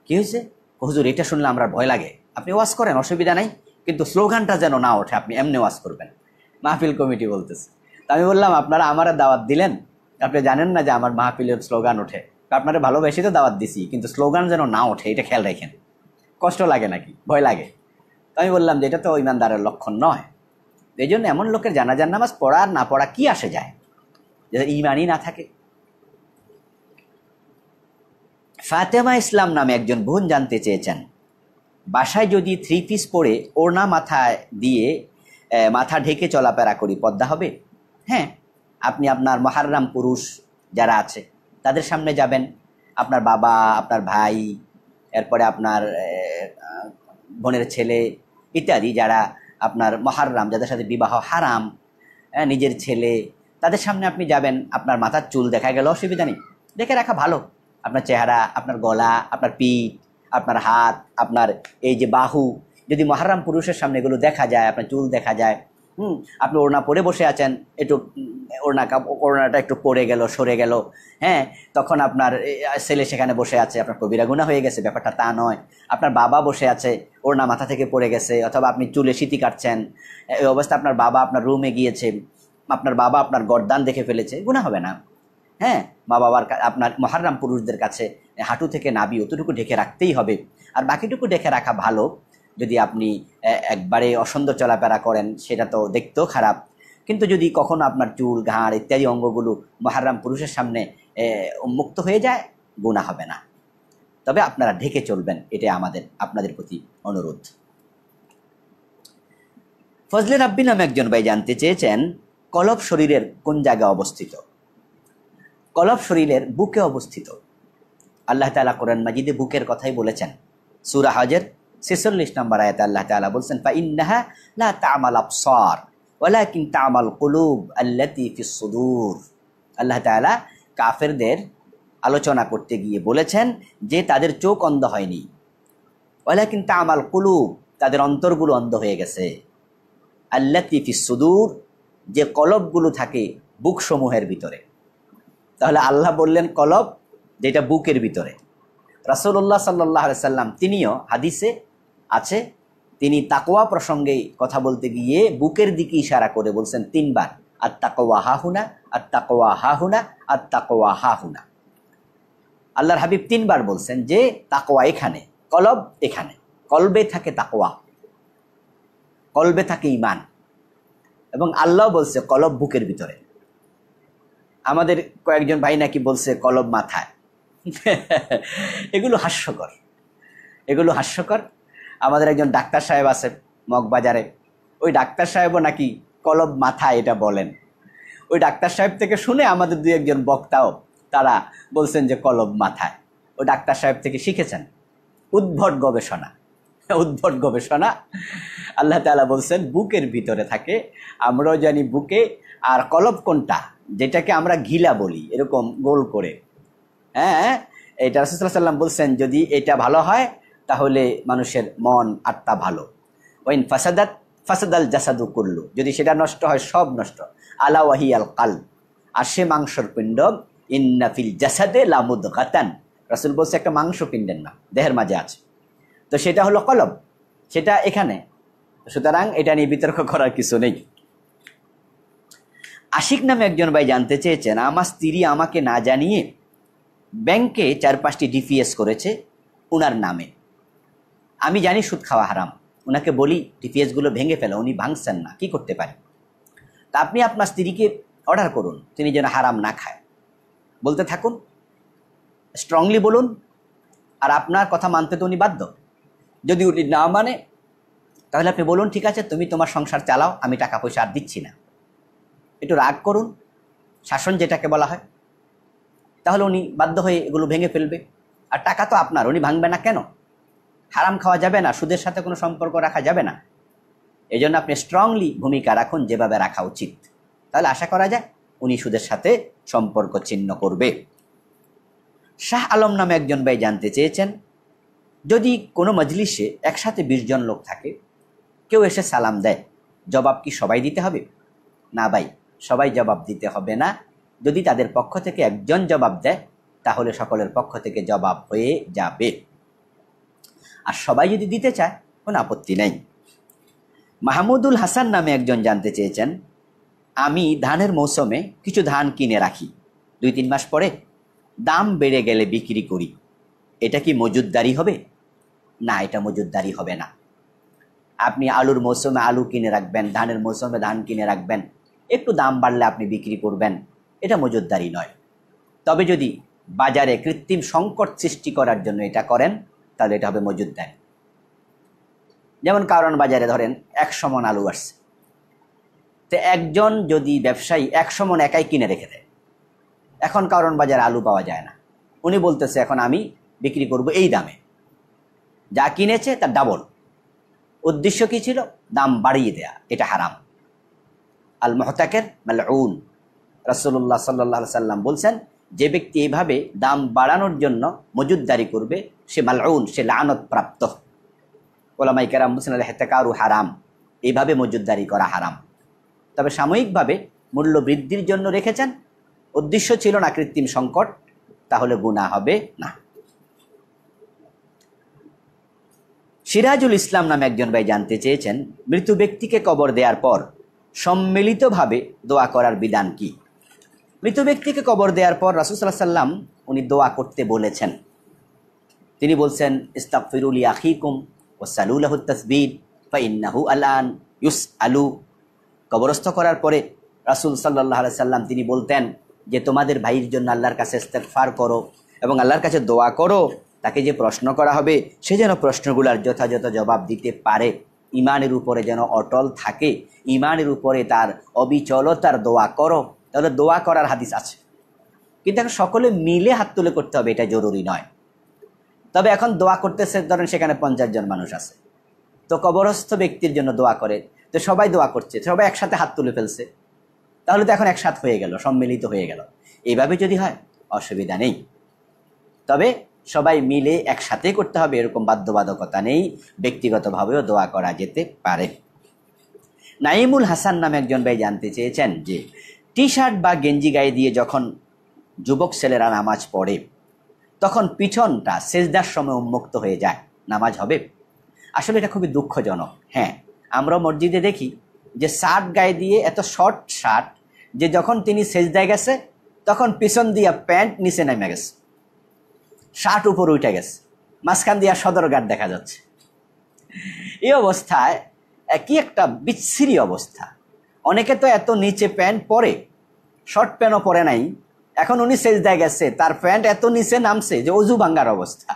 কি হয়েছে হুজুর এটা শুনলে আমরা ভয় লাগে আপনি ওয়াজ করেন অসুবিধা নাই কিন্তু স্লোগানটা যেন না ওঠে আপনি এমনি ওয়াজ করবেন মাহফিল কমিটি বলতেছে তো আমি বললাম আপনারা আমার দাওয়াত দিলেন আপনি জানেন না যে আমার মাহফিলের স্লোগান ওঠে আপনারা ভালোবেসে তো দাওয়াত দিছি কিন্তু স্লোগান যেন না ওঠে এটা খেয়াল রাখেন কষ্ট লাগে নাকি ভয় লাগে তো আমি বললাম যে এটা তো ইমানদারের লক্ষণ নয় এই জন্য এমন লোকের জানাজান নামাজ পড়া আর না পড়া কি আসে যায় যে ইমানই না থাকে ফাতেমা ইসলাম নামে একজন বোন জানতে চেয়েছেন বাসায় যদি থ্রি পিস পরে ওড়না মাথায় দিয়ে মাথা ঢেকে চলাফেরা করি পদ্মা হবে হ্যাঁ আপনি আপনার মহারাম পুরুষ যারা আছে তাদের সামনে যাবেন আপনার বাবা আপনার ভাই এরপরে আপনার বোনের ছেলে ইত্যাদি যারা আপনার মহারাম যাদের সাথে বিবাহ হারাম নিজের ছেলে তাদের সামনে আপনি যাবেন আপনার মাথার চুল দেখা গেল অসুবিধা নেই দেখে রাখা ভালো আপনার চেহারা আপনার গলা আপনার পিঠ আপনার হাত আপনার এই যে বাহু যদি মহারাম পুরুষের সামনে এগুলো দেখা যায় আপনার চুল দেখা যায় হুম আপনি ওড়না পরে বসে আছেন একটু ওড়না ওড়নাটা একটু পরে গেল সরে গেল হ্যাঁ তখন আপনার ছেলে সেখানে বসে আছে আপনার কবিরা গুণা হয়ে গেছে ব্যাপারটা তা নয় আপনার বাবা বসে আছে ওড়না মাথা থেকে পড়ে গেছে অথবা আপনি চুলে সিটি কাটছেন এই অবস্থা আপনার বাবা আপনার রুমে গিয়েছে আপনার বাবা আপনার গরদান দেখে ফেলেছে গুণা হবে না হ্যাঁ মা বাবার আপনার মহারাম পুরুষদের কাছে হাঁটু থেকে নাবি অতটুকু ঢেকে রাখতেই হবে আর বাকিটুকু ঢেকে রাখা ভালো যদি আপনি একবারে অসুন্দর চলাফেরা করেন সেটা তো দেখতেও খারাপ কিন্তু যদি কখনো আপনার চুল ঘাড় ইত্যাদি অঙ্গগুলো মহারাম পুরুষের সামনে উন্মুক্ত হয়ে যায় গুণা হবে না তবে আপনারা ঢেকে চলবেন এটা আমাদের আপনাদের প্রতি অনুরোধ ফজলে রাব্বিন নামে একজন ভাই জানতে চেয়েছেন কলব শরীরের কোন জায়গায় অবস্থিত কলব শরীরের বুকে অবস্থিত আল্লাহ তালা কোরআন মাজিদে বুকের কথাই বলেছেন সুরা হাজের ছেচল্লিশ নম্বর আয়তে আল্লাহ তালা বলছেন ইন্নাহা লা তামাল আফসর ওলা কিন তামাল কুলুব আল্লাতি আল্লাহ তালা কাফেরদের আলোচনা করতে গিয়ে বলেছেন যে তাদের চোখ অন্ধ হয়নি ওলা কিন তামাল কুলুব তাদের অন্তরগুলো অন্ধ হয়ে গেছে আল্লাহ আল্লাতি ফিসুদুর যে কলবগুলো থাকে বুকসমূহের ভিতরে তাহলে আল্লাহ বললেন কলব যেটা বুকের ভিতরে রাসৌল্লাহ সাল্লাহ সাল্লাম তিনিও হাদিসে আছে তিনি তাকোয়া প্রসঙ্গে কথা বলতে গিয়ে বুকের দিকে ইশারা করে বলছেন তিনবার আর তাকোয়া হাহুনা আর তাকোয়া হাহুনা আর তাকোয়া হাহুনা আল্লাহর হাবিব তিনবার বলছেন যে তাকোয়া এখানে কলব এখানে কলবে থাকে তাকোয়া কলবে থাকে ইমান এবং আল্লাহ বলছে কলব বুকের ভিতরে আমাদের কয়েকজন ভাই নাকি বলছে কলম মাথায় এগুলো হাস্যকর এগুলো হাস্যকর আমাদের একজন ডাক্তার সাহেব আছে মগবাজারে ওই ডাক্তার সাহেবও নাকি কলম মাথায় এটা বলেন ওই ডাক্তার সাহেব থেকে শুনে আমাদের দু একজন বক্তাও তারা বলছেন যে কলম মাথায় ও ডাক্তার সাহেব থেকে শিখেছেন উদ্ভট গবেষণা উদ্ভট গবেষণা আল্লাহ তালা বলছেন বুকের ভিতরে থাকে আমরাও জানি বুকে আর কলব কোনটা যেটাকে আমরা ঘিলা বলি এরকম গোল করে হ্যাঁ এটা রাসুল্লাহ সাল্লাম বলছেন যদি এটা ভালো হয় তাহলে মানুষের মন আত্মা ভালো ওইন ফাসাদাত ফাসাদাল জাসাদু করল যদি সেটা নষ্ট হয় সব নষ্ট আলা ওয়াহি আল কাল আর সে মাংসর পিণ্ড ইন্নাফিল জাসাদে লামুদ গাতান রাসুল বলছে একটা মাংস পিণ্ডের না দেহের মাঝে আছে তো সেটা হলো কলম সেটা এখানে সুতরাং এটা নিয়ে বিতর্ক করার কিছু নেই আশিক নামে একজন ভাই জানতে চেয়েছেন আমার স্ত্রী আমাকে না জানিয়ে ব্যাংকে চার পাঁচটি ডিপিএস করেছে ওনার নামে আমি জানি সুদ খাওয়া হারাম ওনাকে বলি ডিপিএসগুলো ভেঙে ফেলো উনি ভাঙছেন না কি করতে পারি তা আপনি আপনার স্ত্রীকে অর্ডার করুন তিনি যেন হারাম না খায় বলতে থাকুন স্ট্রংলি বলুন আর আপনার কথা মানতে তো উনি বাধ্য যদি উনি না মানে তাহলে আপনি বলুন ঠিক আছে তুমি তোমার সংসার চালাও আমি টাকা পয়সা আর দিচ্ছি না একটু রাগ করুন শাসন যেটাকে বলা হয় তাহলে উনি বাধ্য হয়ে এগুলো ভেঙে ফেলবে আর টাকা তো আপনার উনি ভাঙবে না কেন হারাম খাওয়া যাবে না সুদের সাথে কোনো সম্পর্ক রাখা যাবে না এই জন্য আপনি স্ট্রংলি ভূমিকা রাখুন যেভাবে রাখা উচিত তাহলে আশা করা যায় উনি সুদের সাথে সম্পর্ক ছিন্ন করবে শাহ আলম নামে একজন ভাই জানতে চেয়েছেন যদি কোনো মজলিসে একসাথে বিশ জন লোক থাকে কেউ এসে সালাম দেয় জবাব কি সবাই দিতে হবে না ভাই সবাই জবাব দিতে হবে না যদি তাদের পক্ষ থেকে একজন জবাব দেয় তাহলে সকলের পক্ষ থেকে জবাব হয়ে যাবে আর সবাই যদি দিতে চায় কোনো আপত্তি নেই মাহমুদুল হাসান নামে একজন জানতে চেয়েছেন আমি ধানের মৌসুমে কিছু ধান কিনে রাখি দুই তিন মাস পরে দাম বেড়ে গেলে বিক্রি করি এটা কি মজুদদারি হবে না এটা মজুদদারি হবে না আপনি আলুর মৌসুমে আলু কিনে রাখবেন ধানের মৌসুমে ধান কিনে রাখবেন একটু দাম বাড়লে আপনি বিক্রি করবেন এটা মজুদ্দারি নয় তবে যদি বাজারে কৃত্রিম সংকট সৃষ্টি করার জন্য এটা করেন তাহলে এটা হবে মজুদ্দারি যেমন কারণ বাজারে ধরেন এক সমন আলু আসছে তো একজন যদি ব্যবসায়ী এক সমন একাই কিনে রেখে দেয় এখন কারণ বাজারে আলু পাওয়া যায় না উনি বলতেছে এখন আমি বিক্রি করব এই দামে যা কিনেছে তার ডাবল উদ্দেশ্য কী ছিল দাম বাড়িয়ে দেয়া এটা হারাম আল মহতাকের মালউন রাসুল্লাহ সাল্লাহ সাল্লাম বলছেন যে ব্যক্তি এইভাবে দাম বাড়ানোর জন্য মজুদদারি করবে সে মালউন সে লানত প্রাপ্ত ওলামাই কেরাম বলছেন হেতেকারু হারাম এইভাবে মজুদদারি করা হারাম তবে সাময়িকভাবে মূল্য বৃদ্ধির জন্য রেখেছেন উদ্দেশ্য ছিল না কৃত্রিম সংকট তাহলে গুণা হবে না সিরাজুল ইসলাম নামে একজন ভাই জানতে চেয়েছেন মৃত্যু ব্যক্তিকে কবর দেওয়ার পর সম্মিলিতভাবে দোয়া করার বিধান কি মৃত ব্যক্তিকে কবর দেওয়ার পর রাসুসাল্লাহ সাল্লাম উনি দোয়া করতে বলেছেন তিনি বলছেন ফিরুল ইয়াহিকুম ও সালুলাহ তসবিদ ফাইন্নাহু আলান ইউস আলু কবরস্থ করার পরে রাসুল সাল্লাহ সাল্লাম তিনি বলতেন যে তোমাদের ভাইয়ের জন্য আল্লাহর কাছে ইস্তেকফার করো এবং আল্লাহর কাছে দোয়া করো তাকে যে প্রশ্ন করা হবে সে যেন প্রশ্নগুলোর যথাযথ জবাব দিতে পারে ইমানের উপরে যেন অটল থাকে ইমানের উপরে তার অবিচলতার দোয়া করো তাহলে দোয়া করার হাদিস আছে কিন্তু এখন সকলে মিলে হাত তুলে করতে হবে এটা জরুরি নয় তবে এখন দোয়া করতেছে ধরেন সেখানে পঞ্চাশ জন মানুষ আছে তো কবরস্থ ব্যক্তির জন্য দোয়া করে তো সবাই দোয়া করছে সবাই একসাথে হাত তুলে ফেলছে তাহলে তো এখন একসাথ হয়ে গেল সম্মিলিত হয়ে গেল এইভাবে যদি হয় অসুবিধা নেই তবে সবাই মিলে একসাথে করতে হবে এরকম বাধ্যবাধকতা নেই ব্যক্তিগতভাবেও দোয়া করা যেতে পারে নাইমুল হাসান নামে একজন ভাই জানতে চেয়েছেন যে টি শার্ট বা গেঞ্জি গায়ে দিয়ে যখন যুবক ছেলেরা নামাজ পড়ে তখন পিছনটা সেজদার সময় উন্মুক্ত হয়ে যায় নামাজ হবে আসলে এটা খুবই দুঃখজনক হ্যাঁ আমরা মসজিদে দেখি যে শার্ট গায়ে দিয়ে এত শর্ট শার্ট যে যখন তিনি সেজদায় গেছে তখন পিছন দিয়া প্যান্ট নিচে নেমে গেছে ষাট উপর উঠে গেছে মাঝখান দিয়ে সদরঘাট দেখা যাচ্ছে এই অবস্থায় কি একটা বিচ্ছিরি অবস্থা অনেকে তো এত নিচে প্যান্ট পরে শর্ট প্যান্টও পরে নাই এখন উনি দেয় গেছে তার প্যান্ট এত নিচে নামছে যে অজু ভাঙ্গার অবস্থা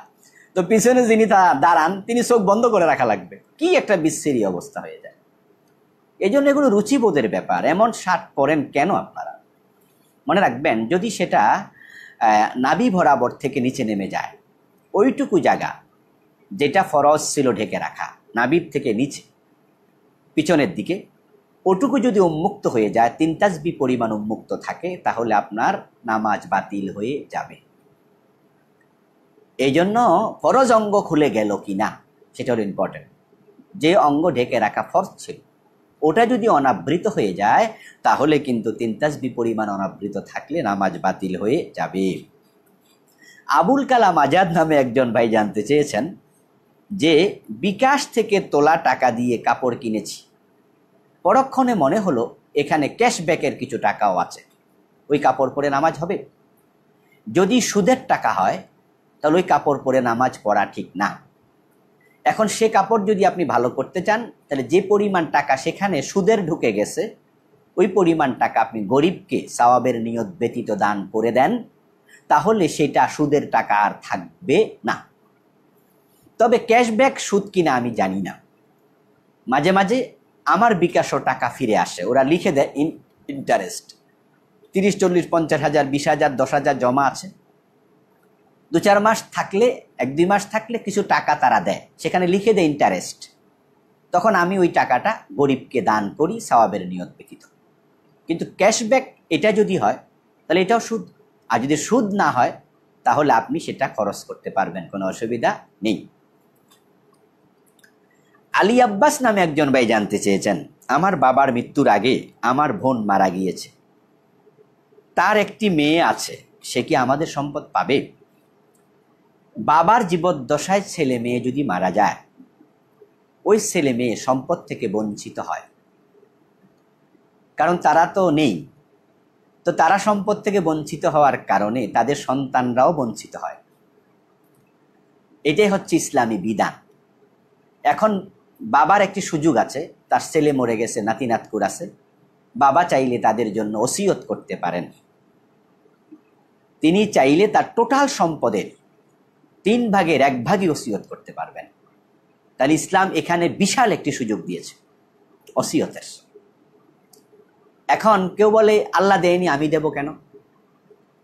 তো পিছনে যিনি তা দাঁড়ান তিনি চোখ বন্ধ করে রাখা লাগবে কি একটা বিচ্ছিরি অবস্থা হয়ে যায় এই জন্য এগুলো রুচিবোধের ব্যাপার এমন শার্ট পরেন কেন আপনারা মনে রাখবেন যদি সেটা নাবি বরাবর থেকে নিচে নেমে যায় ওইটুকু জায়গা যেটা ফরজ ছিল ঢেকে রাখা নাবির থেকে নিচে পিছনের দিকে ওটুকু যদি উন্মুক্ত হয়ে যায় তিন তাজবি পরিমাণ উন্মুক্ত থাকে তাহলে আপনার নামাজ বাতিল হয়ে যাবে এই জন্য ফরজ অঙ্গ খুলে গেল কি না সেটা হলো ইম্পর্টেন্ট যে অঙ্গ ঢেকে রাখা ফরজ ছিল ওটা যদি অনাবৃত হয়ে যায় তাহলে কিন্তু তিন তাসবি পরিমাণ অনাবৃত থাকলে নামাজ বাতিল হয়ে যাবে আবুল কালাম আজাদ নামে একজন ভাই জানতে চেয়েছেন যে বিকাশ থেকে তোলা টাকা দিয়ে কাপড় কিনেছি পরক্ষণে মনে হলো এখানে ক্যাশব্যাকের কিছু টাকাও আছে ওই কাপড় পরে নামাজ হবে যদি সুদের টাকা হয় তাহলে ওই কাপড় পরে নামাজ পড়া ঠিক না এখন সে কাপড় যদি আপনি ভালো করতে চান তাহলে যে পরিমাণ টাকা সেখানে সুদের ঢুকে গেছে ওই পরিমাণ টাকা আপনি গরিবকে সওয়াবের নিয়ত ব্যতীত দান করে দেন তাহলে সেটা সুদের টাকা আর থাকবে না তবে ক্যাশব্যাক সুদ কিনা আমি জানি না মাঝে মাঝে আমার বিকাশও টাকা ফিরে আসে ওরা লিখে দেয় ইন ইন্টারেস্ট তিরিশ চল্লিশ পঞ্চাশ হাজার বিশ হাজার দশ হাজার জমা আছে দু চার মাস থাকলে এক দুই মাস থাকলে কিছু টাকা তারা দেয় সেখানে লিখে দেয় ইন্টারেস্ট তখন আমি ওই টাকাটা গরিবকে দান করি সওয়াবের নিয়ত ব্যতীত কিন্তু ক্যাশব্যাক এটা যদি হয় তাহলে এটাও সুদ আর যদি সুদ না হয় তাহলে আপনি সেটা খরচ করতে পারবেন কোনো অসুবিধা নেই আলী আব্বাস নামে একজন ভাই জানতে চেয়েছেন আমার বাবার মৃত্যুর আগে আমার বোন মারা গিয়েছে তার একটি মেয়ে আছে সে কি আমাদের সম্পদ পাবে বাবার জীবদ্দশায় ছেলে মেয়ে যদি মারা যায় ওই ছেলে মেয়ে সম্পদ থেকে বঞ্চিত হয় কারণ তারা তো নেই তো তারা সম্পদ থেকে বঞ্চিত হওয়ার কারণে তাদের সন্তানরাও বঞ্চিত হয় এটাই হচ্ছে ইসলামী বিধান এখন বাবার একটি সুযোগ আছে তার ছেলে মরে গেছে নাতি নাতকুর আছে বাবা চাইলে তাদের জন্য ওসিয়ত করতে পারেন তিনি চাইলে তার টোটাল সম্পদের তিন ভাগের এক ভাগই অসিয়ত করতে পারবেন তাহলে ইসলাম এখানে বিশাল একটি সুযোগ দিয়েছে অসিয়তের এখন কেউ বলে আল্লাহ দেয়নি আমি দেব কেন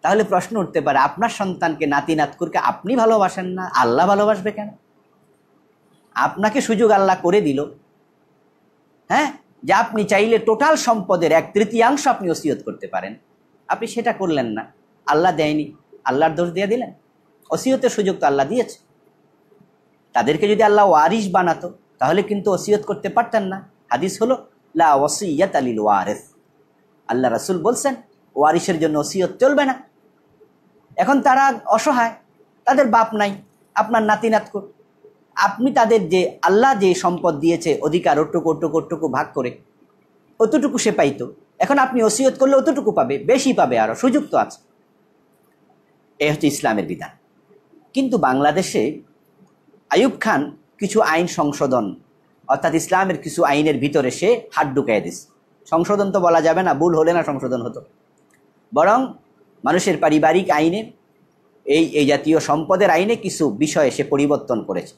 তাহলে প্রশ্ন উঠতে পারে আপনার সন্তানকে নাতি নাতকুরকে আপনি ভালোবাসেন না আল্লাহ ভালোবাসবে কেন আপনাকে সুযোগ আল্লাহ করে দিল হ্যাঁ যে আপনি চাইলে টোটাল সম্পদের এক তৃতীয়াংশ আপনি অসিয়ত করতে পারেন আপনি সেটা করলেন না আল্লাহ দেয়নি আল্লাহর দোষ দিয়ে দিলেন অসিয়তের সুযোগ তো আল্লাহ দিয়েছে তাদেরকে যদি আল্লাহ ওয়ারিস বানাতো তাহলে কিন্তু অসিয়ত করতে পারতেন না হাদিস হলো লা ওসিয়াত আলিল ওয়ারেস আল্লাহ রাসুল বলছেন ওয়ারিসের জন্য অসিয়ত চলবে না এখন তারা অসহায় তাদের বাপ নাই আপনার নাতি নাতকুর আপনি তাদের যে আল্লাহ যে সম্পদ দিয়েছে অধিকার ওটুকু ওটুকু ওটুকু ভাগ করে অতটুকু সে পাইতো এখন আপনি অসিয়ত করলে অতটুকু পাবে বেশি পাবে আরও সুযোগ তো আছে এ হচ্ছে ইসলামের বিধান কিন্তু বাংলাদেশে আয়ুব খান কিছু আইন সংশোধন অর্থাৎ ইসলামের কিছু আইনের ভিতরে সে হাত ঢুকাই দিস সংশোধন তো বলা যাবে না ভুল হলে না সংশোধন হতো বরং মানুষের পারিবারিক আইনে এই এই জাতীয় সম্পদের আইনে কিছু বিষয়ে সে পরিবর্তন করেছে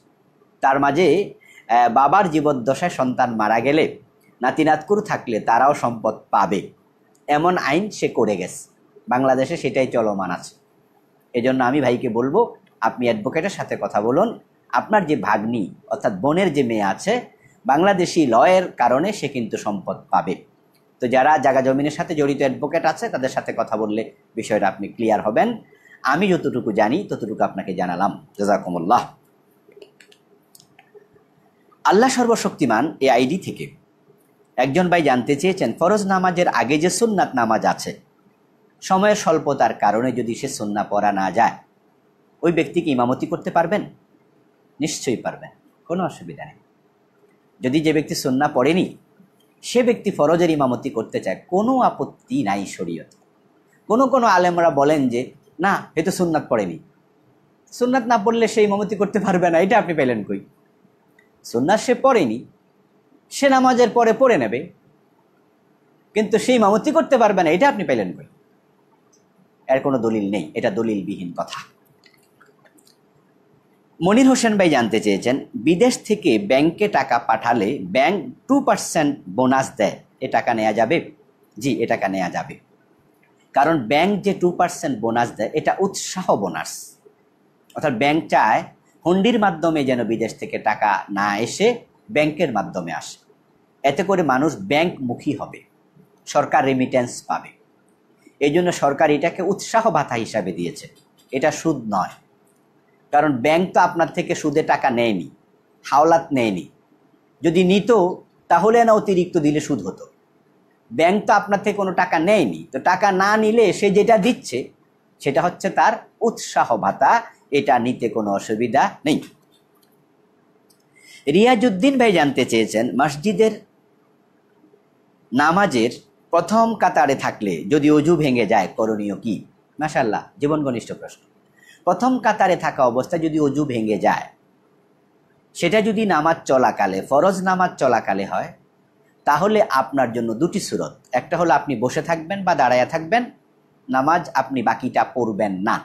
তার মাঝে বাবার জীবদ্দশায় সন্তান মারা গেলে নাতিনাতকুর থাকলে তারাও সম্পদ পাবে এমন আইন সে করে গেছে বাংলাদেশে সেটাই চলমান আছে এজন্য আমি ভাইকে বলবো আপনি অ্যাডভোকেটের সাথে কথা বলুন আপনার যে ভাগ্নি অর্থাৎ বোনের যে মেয়ে আছে বাংলাদেশি লয়ের কারণে সে কিন্তু সম্পদ পাবে তো যারা জাগা জমিনের সাথে জড়িত অ্যাডভোকেট আছে তাদের সাথে কথা বললে বিষয়টা আপনি ক্লিয়ার হবেন আমি যতটুকু জানি ততটুকু আপনাকে জানালাম জাজাকুমুল্লাহ আল্লাহ সর্বশক্তিমান এই আইডি থেকে একজন ভাই জানতে চেয়েছেন ফরজ নামাজের আগে যে সুন্নাত নামাজ আছে সময়ের স্বল্পতার কারণে যদি সে সুন্না পড়া না যায় ওই ব্যক্তি কি ইমামতি করতে পারবেন নিশ্চয়ই পারবেন কোনো অসুবিধা নেই যদি যে ব্যক্তি সন্না পড়েনি সে ব্যক্তি ফরজের ইমামতি করতে চায় কোনো আপত্তি নাই শরীয়ত কোনো কোনো আলেমরা বলেন যে না এ তো সুন্নাত পড়েনি সুন্নাত না পড়লে সে ইমামতি করতে পারবে না এটা আপনি পেলেন কই সুন্নাত সে পড়েনি সে নামাজের পরে পড়ে নেবে কিন্তু সে ইমামতি করতে পারবে না এটা আপনি পেলেন কই এর কোনো দলিল নেই এটা দলিলবিহীন কথা মনির হোসেন ভাই জানতে চেয়েছেন বিদেশ থেকে ব্যাংকে টাকা পাঠালে ব্যাংক টু পার্সেন্ট বোনাস দেয় এ টাকা নেওয়া যাবে জি এ টাকা নেওয়া যাবে কারণ ব্যাংক যে টু পার্সেন্ট বোনাস দেয় এটা উৎসাহ বোনাস অর্থাৎ ব্যাংক চায় হুন্ডির মাধ্যমে যেন বিদেশ থেকে টাকা না এসে ব্যাংকের মাধ্যমে আসে এতে করে মানুষ মুখী হবে সরকার রেমিটেন্স পাবে এই জন্য সরকার এটাকে উৎসাহ ভাতা হিসাবে দিয়েছে এটা সুদ নয় কারণ ব্যাংক তো আপনার থেকে সুদে টাকা নেয়নি হাওলাত নেয়নি যদি নিত তাহলে না অতিরিক্ত দিলে সুদ হতো ব্যাংক তো আপনার থেকে কোনো টাকা নেয়নি তো টাকা না নিলে সে যেটা দিচ্ছে সেটা হচ্ছে তার উৎসাহ ভাতা এটা নিতে কোনো অসুবিধা নেই রিয়াজুদ্দিন ভাই জানতে চেয়েছেন মসজিদের নামাজের প্রথম কাতারে থাকলে যদি অজু ভেঙে যায় করণীয় কি মাসাল্লাহ জীবন ঘনিষ্ঠ প্রশ্ন প্রথম কাতারে থাকা অবস্থায় যদি অজু ভেঙে যায় সেটা যদি নামাজ চলাকালে ফরজ নামাজ চলাকালে হয় তাহলে আপনার জন্য দুটি সুরত একটা হলো আপনি বসে থাকবেন বা দাঁড়াইয়া থাকবেন নামাজ আপনি বাকিটা পড়বেন না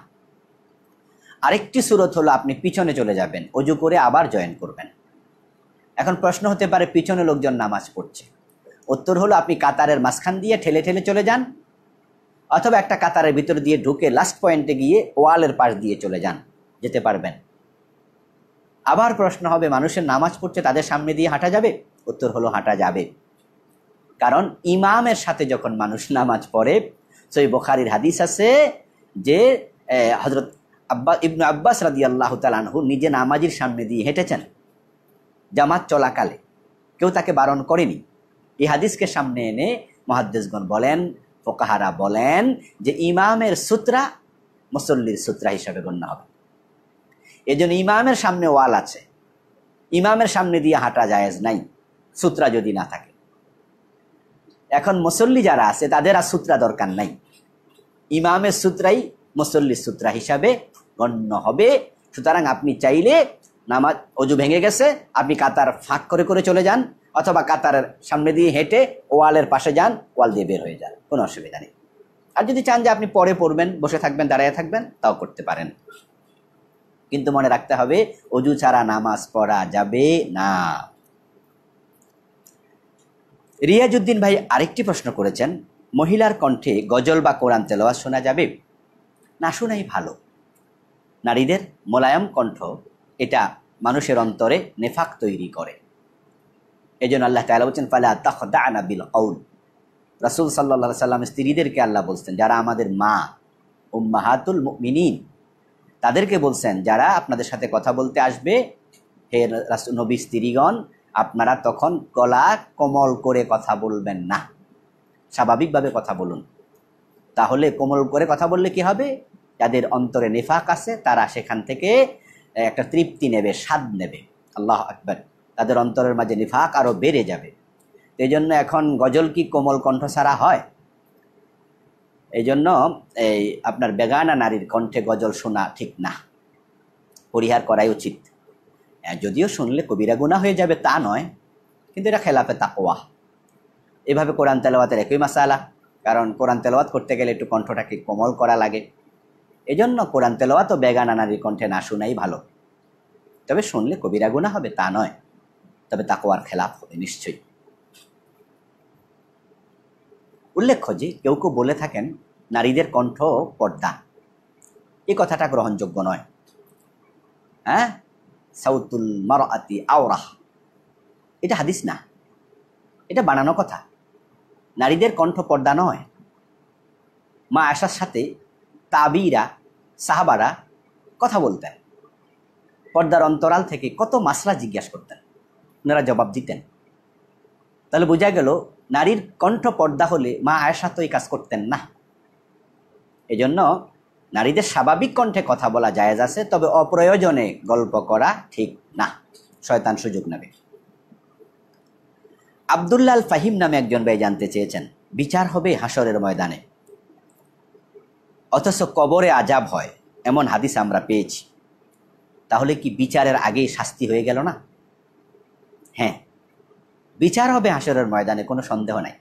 আরেকটি সুরত হলো আপনি পিছনে চলে যাবেন অজু করে আবার জয়েন করবেন এখন প্রশ্ন হতে পারে পিছনে লোকজন নামাজ পড়ছে উত্তর হলো আপনি কাতারের মাঝখান দিয়ে ঠেলে ঠেলে চলে যান অথবা একটা কাতারের ভিতর দিয়ে ঢুকে লাস্ট পয়েন্টে গিয়ে ওয়ালের পাশ দিয়ে চলে যান যেতে পারবেন আবার প্রশ্ন হবে মানুষের নামাজ পড়ছে তাদের সামনে দিয়ে হাঁটা যাবে উত্তর হলো হাঁটা যাবে কারণ ইমামের সাথে যখন মানুষ নামাজ পড়ে সই বোখারির হাদিস আছে যে হজরত আব্বা ইবনু আব্বাস রাদি আল্লাহ তালানহু নিজে নামাজির সামনে দিয়ে হেঁটেছেন জামাত চলাকালে কেউ তাকে বারণ করেনি এই হাদিসকে সামনে এনে মহাদ্দেশগণ বলেন ফোকাহারা বলেন যে ইমামের সূত্রা মুসল্লির সূত্রা হিসাবে গণ্য হবে এজন্য ইমামের সামনে ওয়াল আছে ইমামের সামনে দিয়ে হাঁটা জায়েজ নাই সূত্রা যদি না থাকে এখন মুসল্লি যারা আছে তাদের আর সূত্রা দরকার নাই ইমামের সূত্রাই মুসল্লির সূত্রা হিসাবে গণ্য হবে সুতরাং আপনি চাইলে নামাজ অজু ভেঙে গেছে আপনি কাতার ফাঁক করে করে চলে যান অথবা কাতারের সামনে দিয়ে হেঁটে ওয়ালের পাশে যান ওয়াল দিয়ে বের হয়ে যান কোনো অসুবিধা নেই আর যদি চান যে আপনি পরে পড়বেন বসে থাকবেন দাঁড়ায় থাকবেন তাও করতে পারেন কিন্তু মনে রাখতে হবে অজু ছাড়া নামাজ পড়া যাবে না রিয়াজুদ্দিন ভাই আরেকটি প্রশ্ন করেছেন মহিলার কণ্ঠে গজল বা কোরআন তেলোয়া শোনা যাবে না শোনাই ভালো নারীদের মোলায়ম কণ্ঠ এটা মানুষের অন্তরে নেফাক তৈরি করে এই জন্য আল্লাহ তালা বলছেন ফালে তাহদা আনা কৌল রাসুল সাল্লা সাল্লাম স্ত্রীদেরকে আল্লাহ বলছেন যারা আমাদের মা মাহাতুল মিনীন তাদেরকে বলছেন যারা আপনাদের সাথে কথা বলতে আসবে হে নবী স্ত্রীগণ আপনারা তখন গলা কোমল করে কথা বলবেন না স্বাভাবিকভাবে কথা বলুন তাহলে কোমল করে কথা বললে কি হবে যাদের অন্তরে নেফাক আছে তারা সেখান থেকে একটা তৃপ্তি নেবে স্বাদ নেবে আল্লাহ আকবর তাদের অন্তরের মাঝে নিফাক আরও বেড়ে যাবে এই জন্য এখন গজল কি কোমল কণ্ঠ ছাড়া হয় এই জন্য এই আপনার বেগানা নারীর কণ্ঠে গজল শোনা ঠিক না পরিহার করাই উচিত যদিও শুনলে কবিরা গুণা হয়ে যাবে তা নয় কিন্তু এটা খেলাফে তাকোয়া এভাবে কোরআন তেলাওয়াতের একই মাসালা কারণ কোরআন তেলাওয়াত করতে গেলে একটু কণ্ঠটাকে কোমল করা লাগে এজন্য কোরআন তেলাওয়াত বেগানা নারীর কণ্ঠে না শোনাই ভালো তবে শুনলে কবিরা গুণা হবে তা নয় তবে তাকোয়ার খেলাফ হবে নিশ্চয়ই উল্লেখ্য যে কেউ কেউ বলে থাকেন নারীদের কণ্ঠ পর্দা এ কথাটা গ্রহণযোগ্য নয় হ্যাঁ সাউতুল আতি আওরাহ এটা হাদিস না এটা বানানো কথা নারীদের কণ্ঠ পর্দা নয় মা আশার সাথে তাবিরা সাহাবারা কথা বলতেন পর্দার অন্তরাল থেকে কত মাসলা জিজ্ঞাসা করতেন ওনারা জবাব দিতেন তাহলে বোঝা গেল নারীর কণ্ঠ পর্দা হলে মা আয়সা তো এই কাজ করতেন না এজন্য নারীদের স্বাভাবিক কণ্ঠে কথা বলা জায়েজ আছে তবে অপ্রয়োজনে গল্প করা ঠিক না শয়তান সুযোগ নেবে আবদুল্লাল ফাহিম নামে একজন ভাই জানতে চেয়েছেন বিচার হবে হাসরের ময়দানে অথচ কবরে আজাব হয় এমন হাদিস আমরা পেয়েছি তাহলে কি বিচারের আগেই শাস্তি হয়ে গেল না হ্যাঁ বিচার হবে হাসরের ময়দানে কোনো সন্দেহ নাই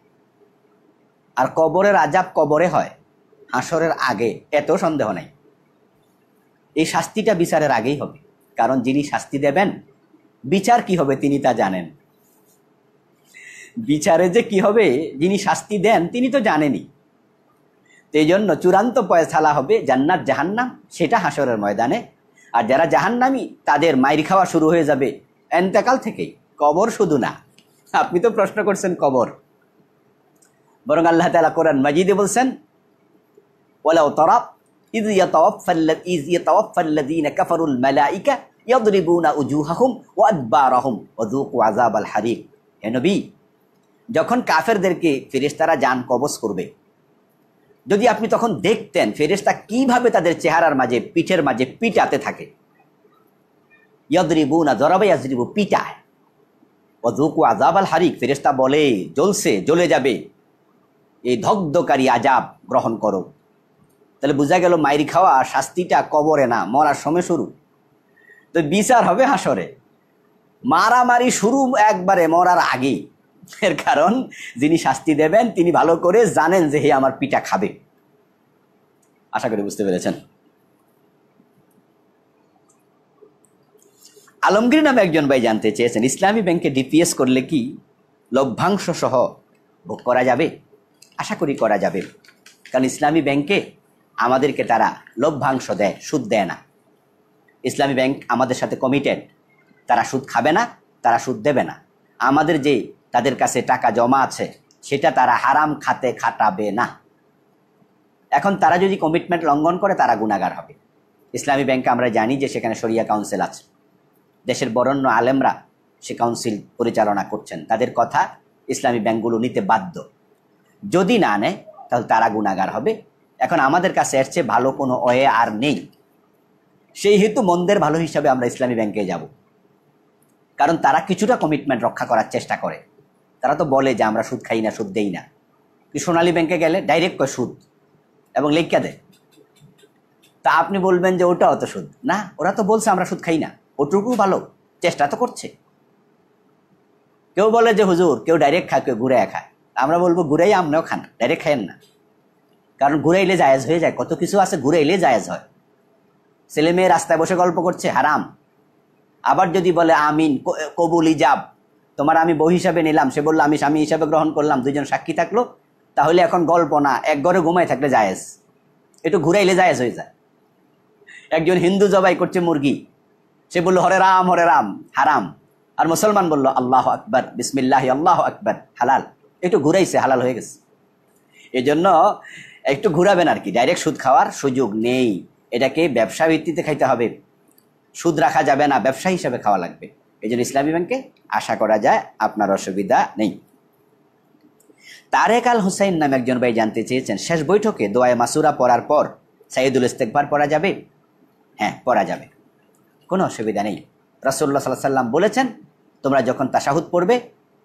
আর কবরের আজাব কবরে হয় হাসরের আগে এত সন্দেহ নাই এই শাস্তিটা বিচারের আগেই হবে কারণ যিনি শাস্তি দেবেন বিচার কি হবে তিনি তা জানেন বিচারে যে কি হবে যিনি শাস্তি দেন তিনি তো জানেনি এই জন্য চূড়ান্ত পয়সালা হবে জান্নাত জাহান্নাম সেটা হাসরের ময়দানে আর যারা জাহান্নামি তাদের মাইর খাওয়া শুরু হয়ে যাবে এন্তেকাল থেকেই কবর শুধু না আপনি তো প্রশ্ন করছেন কবর বরং আল্লাহ তালা কোরআন মাজিদে বলছেন ওলাও তরাব إذ إذ الذين كفروا الملائكة يضربون وأدبارهم وذوقوا عذاب الحريق যখন কাফেরদেরকে ফেরেশতারা যান কবজ করবে যদি আপনি তখন দেখতেন ফেরেশতা কিভাবে তাদের চেহারার মাঝে পিঠের মাঝে পিটাতে থাকে ইয়দরিবু না জরাবে ইয়াজরিবু পিটায় অজুকু আজাব আল হারিক ফেরেস্তা বলে জ্বলছে জ্বলে যাবে এই ধগ্ধকারী আজাব গ্রহণ করো তাহলে বোঝা গেল মায়ের খাওয়া শাস্তিটা কবরে না মরার সময় শুরু তো বিচার হবে হাসরে মারামারি শুরু একবারে মরার আগে এর কারণ যিনি শাস্তি দেবেন তিনি ভালো করে জানেন যে হে আমার পিঠা খাবে আশা করি বুঝতে পেরেছেন আলমগীর নামে একজন ভাই জানতে চেয়েছেন ইসলামী ব্যাংকে ডিপিএস করলে কি লভ্যাংশ সহ ভোগ করা যাবে আশা করি করা যাবে কারণ ইসলামী ব্যাংকে আমাদেরকে তারা লভ্যাংশ দেয় সুদ দেয় না ইসলামী ব্যাংক আমাদের সাথে কমিটেড তারা সুদ খাবে না তারা সুদ দেবে না আমাদের যে তাদের কাছে টাকা জমা আছে সেটা তারা হারাম খাতে খাটাবে না এখন তারা যদি কমিটমেন্ট লঙ্ঘন করে তারা গুণাগার হবে ইসলামী ব্যাংকে আমরা জানি যে সেখানে সরিয়া কাউন্সিল আছে দেশের বরণ্য আলেমরা সে কাউন্সিল পরিচালনা করছেন তাদের কথা ইসলামী ব্যাংকগুলো নিতে বাধ্য যদি না নেয় তাহলে তারা গুণাগার হবে এখন আমাদের কাছে এর চেয়ে ভালো কোনো অয়ে আর নেই সেই হেতু মন্দের ভালো হিসাবে আমরা ইসলামী ব্যাংকে যাব কারণ তারা কিছুটা কমিটমেন্ট রক্ষা করার চেষ্টা করে তারা তো বলে যে আমরা সুদ খাই না সুদ দেই না সোনালী ব্যাংকে গেলে ডাইরেক্ট কয় সুদ এবং লেখা দেয় তা আপনি বলবেন যে ওটা অত সুদ না ওরা তো বলছে আমরা সুদ খাই না ওটুকু ভালো চেষ্টা তো করছে কেউ বলে যে হুজুর কেউ ডাইরেক্ট খায় কেউ ঘুরে খায় আমরা বলবো ঘুরাই আমনেও খান ডাইরেক্ট খায়েন না কারণ ঘুরাইলে জায়েজ হয়ে যায় কত কিছু আছে ঘুরাইলে জায়েজ হয় ছেলে মেয়ে রাস্তায় বসে গল্প করছে হারাম আবার যদি বলে আমিন কবুল ইজাব তোমার আমি বউ হিসাবে নিলাম সে বললো আমি স্বামী হিসাবে গ্রহণ করলাম দুজন সাক্ষী থাকলো তাহলে এখন গল্প না এক ঘরে ঘুমাই থাকলে জায়েজ একটু ঘুরাইলে জায়েজ হয়ে যায় একজন হিন্দু জবাই করছে মুরগি সে বলল হরে রাম হরে রাম হারাম আর মুসলমান বলল আল্লাহ আকবর বিসমিল্লাহ আল্লাহ আকবর হালাল একটু ঘুরাইছে হালাল হয়ে গেছে এই জন্য একটু ঘুরাবেন আর কি ডাইরেক্ট সুদ খাওয়ার সুযোগ নেই এটাকে ব্যবসা ভিত্তিতে খাইতে হবে সুদ রাখা যাবে না ব্যবসা হিসাবে খাওয়া লাগবে এই জন্য ইসলামী ব্যাংকে আশা করা যায় আপনার অসুবিধা নেই তারেক আল হুসাইন নামে একজন ভাই জানতে চেয়েছেন শেষ বৈঠকে দোয়ায় মাসুরা পড়ার পর সাইদুল ইস্তেকবার পড়া যাবে হ্যাঁ পড়া যাবে কোনো অসুবিধা নেই রাসুল্লাহ সাল্লাহ সাল্লাম বলেছেন তোমরা যখন তাসাহুদ পড়বে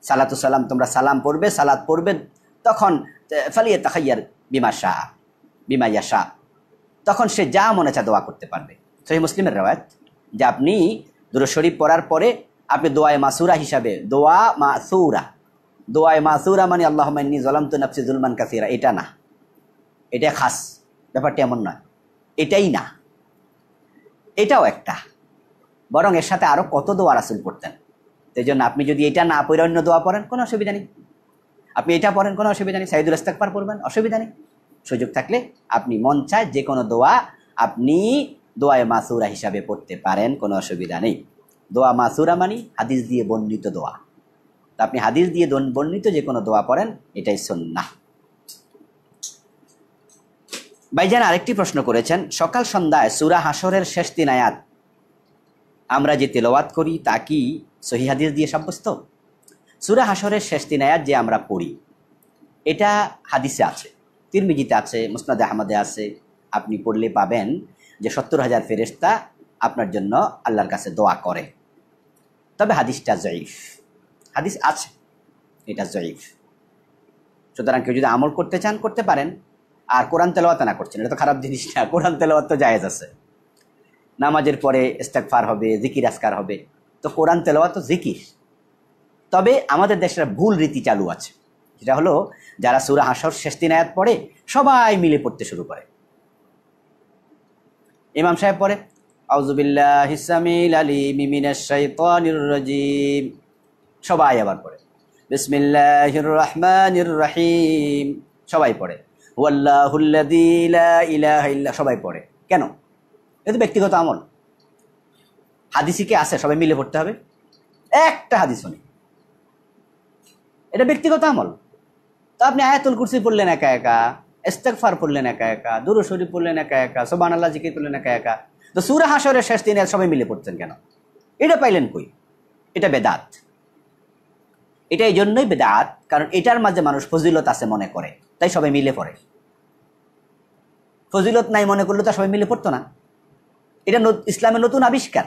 সালাতুসাল্লাম তোমরা সালাম পড়বে সালাত পড়বে তখন ফালিয়ে তাহাইয়ার বিমা শাহ বিমা শাহ তখন সে যা মনে চা দোয়া করতে পারবে সহি মুসলিমের রেওয়ায়ত যে আপনি দুরশরীফ পড়ার পরে আপনি দোয়ায় মাসুরা হিসাবে দোয়া মাসুরা দোয়ায় মাসুরা মানে আল্লাহ জলাম তো নাফসি জুলমান কাসিরা এটা না এটা খাস ব্যাপারটি এমন নয় এটাই না এটাও একটা বরং এর সাথে আরও কত দোয়া রাসুল পড়তেন এই জন্য আপনি যদি এটা না পড়ে অন্য দোয়া পড়েন কোনো অসুবিধা নেই আপনি এটা পড়েন কোনো অসুবিধা নেই সাইদুল ইস্তাকবার পড়বেন অসুবিধা নেই সুযোগ থাকলে আপনি মন চায় যে কোনো দোয়া আপনি দোয়ায় মাসুরা হিসাবে পড়তে পারেন কোনো অসুবিধা নেই দোয়া মাসুরা মানে হাদিস দিয়ে বর্ণিত দোয়া তা আপনি হাদিস দিয়ে বর্ণিত যে কোনো দোয়া পড়েন এটাই সন্না ভাইজান আরেকটি প্রশ্ন করেছেন সকাল সন্ধ্যায় সুরা হাসরের শেষ দিন আয়াত আমরা যে তেলাওয়াত করি তা কি সহিহাদিস দিয়ে সাব্যস্ত সুরা হাসরের শেষ তিন আয়াত যে আমরা পড়ি এটা হাদিসে আছে তিরমিজিতে আছে মুসনাদ আহমদে আছে আপনি পড়লে পাবেন যে সত্তর হাজার ফেরেস্তা আপনার জন্য আল্লাহর কাছে দোয়া করে তবে হাদিসটা জয়ীফ হাদিস আছে এটা জয়ীফ সুতরাং কেউ যদি আমল করতে চান করতে পারেন আর কোরআন তেলাওয়াত না করছেন এটা তো খারাপ জিনিস না কোরআন তেলাওয়াত তো জায়েজ আছে নামাজের পরে স্টাকফার হবে জিকির আসকার হবে তো কোরআন তেলোয়া তো জিকির তবে আমাদের দেশের ভুল রীতি চালু আছে যেটা হলো যারা সুরা হাসর শেষ দিন আয়াত পড়ে সবাই মিলে পড়তে শুরু করে ইমাম সাহেব পড়ে আউজুবিল্লাহ হিসামিল আলী মিমিনাজিম সবাই আবার পড়ে বিসমিল্লাহ রহমানির রাহিম সবাই পড়ে হুয়াল্লাহুল্লাহ সবাই পড়ে কেন এটা ব্যক্তিগত আমল হাদিসি কে আছে সবাই মিলে পড়তে হবে একটা হাদিস শুনি এটা ব্যক্তিগত আমল তো আপনি আয়াতুল কুরসি পড়লেন একা একা ইস্তেকফার পড়লেন একা একা দুরু শরীফ পড়লেন একা একা সোবান আল্লাহ জিকির করলেন একা একা তো সুরা হাসরের শেষ দিনে সবাই মিলে পড়তেন কেন এটা পাইলেন কই এটা বেদাত এটা এই জন্যই বেদাত কারণ এটার মাঝে মানুষ ফজিলত আছে মনে করে তাই সবাই মিলে পড়ে ফজিলত নাই মনে করলে তো সবাই মিলে পড়তো না এটা ইসলামের নতুন আবিষ্কার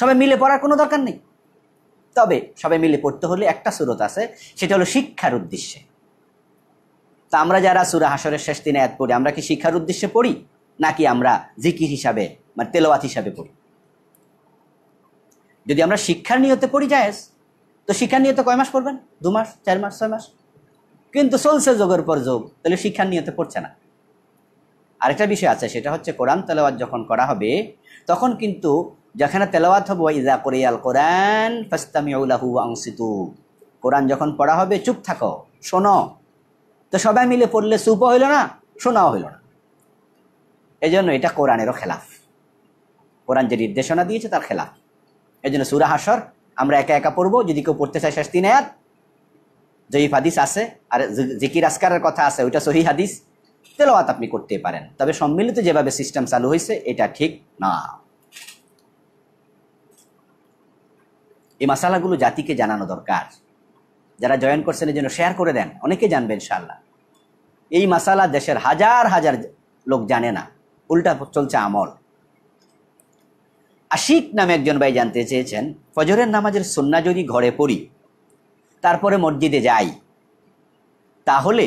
সবাই মিলে পড়ার কোনো দরকার নেই তবে সবাই মিলে পড়তে হলে একটা সুরত আছে সেটা হলো শিক্ষার উদ্দেশ্যে তা আমরা যারা সুরা হাসরের শেষ দিনে এত পড়ি আমরা কি শিক্ষার উদ্দেশ্যে পড়ি নাকি আমরা জিকির হিসাবে মানে তেলোয়াত হিসাবে পড়ি যদি আমরা শিক্ষার নিয়তে পড়ি জায়েজ তো শিক্ষার নিয়তে কয় মাস পড়বেন দু মাস চার মাস ছয় মাস কিন্তু চলছে যোগের পর যোগ তাহলে শিক্ষার নিয়তে পড়ছে না আরেকটা বিষয় আছে সেটা হচ্ছে কোরআন তেলাওয়াত যখন করা হবে তখন কিন্তু যেখানে তেলাওয়াত হবে ইজা করে আল কোরআন ফাস্তামিউলাহু আংসিতু কোরআন যখন পড়া হবে চুপ থাকো শোনো তো সবাই মিলে পড়লে চুপ হইল না শোনাও হইল না এই জন্য এটা কোরআনেরও খেলাফ কোরআন যে নির্দেশনা দিয়েছে তার খেলাফ এই জন্য সুরা হাসর আমরা একা একা পড়বো যদি কেউ পড়তে চায় শাস্তি নেয়াত আয়াত জয়ীফ হাদিস আছে আর জিকির আসকারের কথা আছে ওইটা সহি হাদিস তেলাওয়াত আপনি করতে পারেন তবে সম্মিলিত যেভাবে সিস্টেম চালু হয়েছে এটা ঠিক না এই মশালাগুলো জাতিকে জানানো দরকার যারা জয়েন করছেন এই জন্য শেয়ার করে দেন অনেকে জানবেন ইনশাল্লাহ এই মশালা দেশের হাজার হাজার লোক জানে না উল্টা চলছে আমল আশিক নামে একজন ভাই জানতে চেয়েছেন ফজরের নামাজের সন্না যদি ঘরে পড়ি তারপরে মসজিদে যাই তাহলে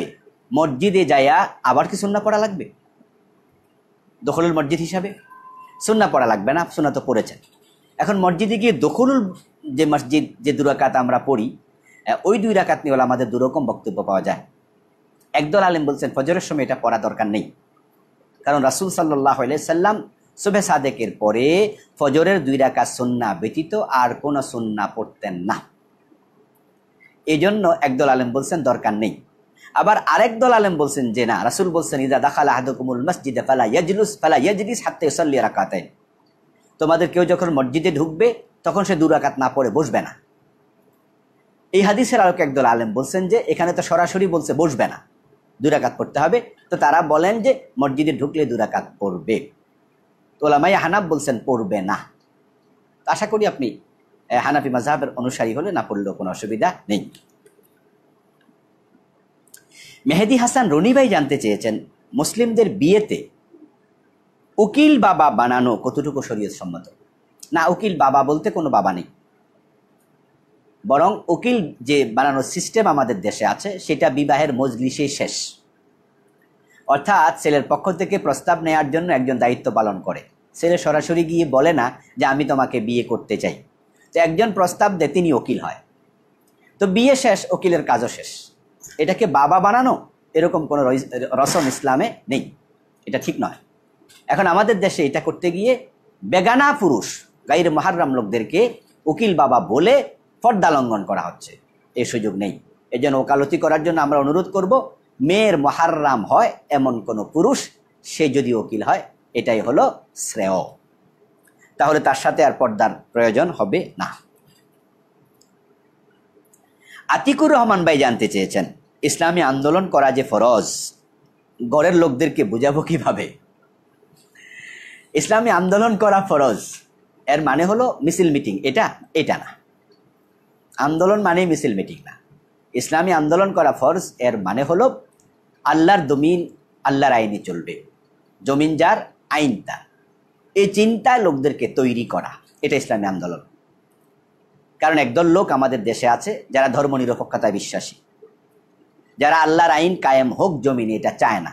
মসজিদে যায়া আবার কি সুন্না পড়া লাগবে দখলুল মসজিদ হিসাবে সুন্না পড়া লাগবে না সুন্না তো পড়েছেন এখন মসজিদে গিয়ে দখলুল যে মসজিদ যে দুরাকাত আমরা পড়ি ওই দুই রাকাত নিয়ে আমাদের দুরকম বক্তব্য পাওয়া যায় একদল আলেম বলছেন ফজরের সময় এটা পড়া দরকার নেই কারণ রাসুল সাল্লাহ সাল্লাম শুভে সাদেকের পরে ফজরের দুই রাকাত সন্না ব্যতীত আর কোনো সন্না পড়তেন না এজন্য একদল আলেম বলছেন দরকার নেই আবার আরেক দল আলেম বলছেন যে না রাসুল বলছেন ইদা দাখাল আহাদুকুমুল মসজিদে ফালা ইয়াজলুস ফালা ইয়াজলিস হাত্তে ইসাল্লি রাকাতেন তোমাদের কেউ যখন মসজিদে ঢুকবে তখন সে দুরাকাত না পড়ে বসবে না এই হাদিসের আরো একদল আলেম বলছেন যে এখানে তো সরাসরি বলছে বসবে না দুরাকাত পড়তে হবে তো তারা বলেন যে মসজিদে ঢুকলে দুরাকাত পড়বে তোলামাই হানাফ বলছেন পড়বে না আশা করি আপনি হানাফি মাজাহের অনুসারী হলে না পড়লেও কোনো অসুবিধা নেই মেহেদি হাসান রনিভাই জানতে চেয়েছেন মুসলিমদের বিয়েতে উকিল বাবা বানানো কতটুকু শরীয়ত সম্মত না উকিল বাবা বলতে কোনো বাবা নেই বরং উকিল যে বানানোর সিস্টেম আমাদের দেশে আছে সেটা বিবাহের মজলিসেই শেষ অর্থাৎ ছেলের পক্ষ থেকে প্রস্তাব নেয়ার জন্য একজন দায়িত্ব পালন করে ছেলে সরাসরি গিয়ে বলে না যে আমি তোমাকে বিয়ে করতে চাই তো একজন প্রস্তাব দেয় তিনি উকিল হয় তো বিয়ে শেষ উকিলের কাজও শেষ এটাকে বাবা বানানো এরকম কোনো রসম ইসলামে নেই এটা ঠিক নয় এখন আমাদের দেশে এটা করতে গিয়ে বেগানা পুরুষ গাইর মহারাম লোকদেরকে উকিল বাবা বলে ফর্দা লঙ্ঘন করা হচ্ছে এই সুযোগ নেই এই জন্য ওকালতি করার জন্য আমরা অনুরোধ করব মেয়ের মহারাম হয় এমন কোনো পুরুষ সে যদি উকিল হয় এটাই হলো শ্রেয় তাহলে তার সাথে আর পর্দার প্রয়োজন হবে না আতিকুর রহমান ভাই জানতে চেয়েছেন ইসলামী আন্দোলন করা যে ফরজ গড়ের লোকদেরকে বুঝাবো কীভাবে ইসলামী আন্দোলন করা ফরজ এর মানে হলো মিছিল মিটিং এটা এটা না আন্দোলন মানে মিছিল মিটিং না ইসলামী আন্দোলন করা ফরজ এর মানে হলো আল্লাহর দমিন আল্লাহর আইনে চলবে জমিন যার আইন তার এই চিন্তা লোকদেরকে তৈরি করা এটা ইসলামী আন্দোলন কারণ একদল লোক আমাদের দেশে আছে যারা ধর্মনিরপেক্ষতায় বিশ্বাসী যারা আল্লাহর আইন কায়েম হোক জমিনে এটা চায় না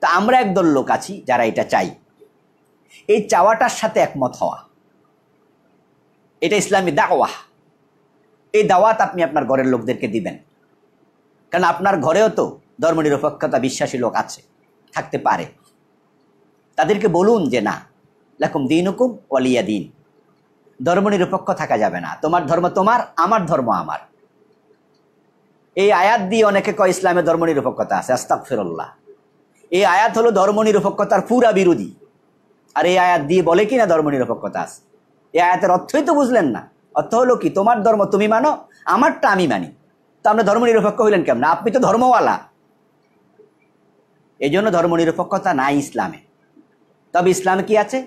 তা আমরা একদল লোক আছি যারা এটা চাই এই চাওয়াটার সাথে একমত হওয়া এটা ইসলামী দাওয়া এই দাওয়াত আপনি আপনার ঘরের লোকদেরকে দিবেন কারণ আপনার ঘরেও তো ধর্মনিরপেক্ষতা বিশ্বাসী লোক আছে থাকতে পারে তাদেরকে বলুন যে না লাকুম দিন হুকুম ওয়ালিয়া দিন ধর্মনিরপেক্ষ থাকা যাবে না তোমার ধর্ম তোমার আমার ধর্ম আমার এই আয়াত দিয়ে অনেকে কয় ইসলামে নিরপেক্ষতা আছে আস্তাক ফেরল্লাহ এই আয়াত হলো নিরপেক্ষতার পুরা বিরোধী আর এই আয়াত দিয়ে বলে কি না নিরপেক্ষতা আছে এই আয়াতের অর্থই তো বুঝলেন না অর্থ হলো কি তোমার ধর্ম তুমি মানো আমারটা আমি মানি তো আমরা নিরপেক্ষ হইলেন কেমন আপনি তো ধর্মওয়ালা এই জন্য ধর্ম নিরপেক্ষতা নাই ইসলামে তবে ইসলামে কি আছে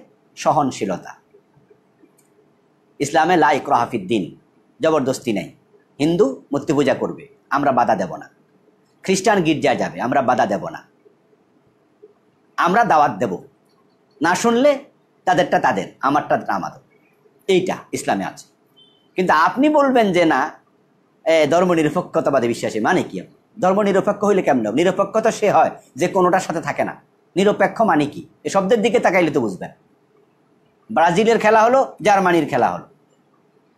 সহনশীলতা ইসলামে লাইক রহাফিদ্দিন জবরদস্তি নেই হিন্দু মূর্তি পূজা করবে আমরা বাধা দেব না খ্রিস্টান গির্জায় যাবে আমরা বাধা দেব না আমরা দাওয়াত দেব না শুনলে তাদেরটা তাদের আমারটা আমাদের এইটা ইসলামে আছে কিন্তু আপনি বলবেন যে না ধর্মনিরপেক্ষতাবাদী বিশ্বাসী মানে কি ধর্মনিরপেক্ষ হইলে কেমন নিরপেক্ষ তো সে হয় যে কোনোটার সাথে থাকে না নিরপেক্ষ মানে কি এ শব্দের দিকে তাকাইলে তো বুঝবেন ব্রাজিলের খেলা হলো জার্মানির খেলা হলো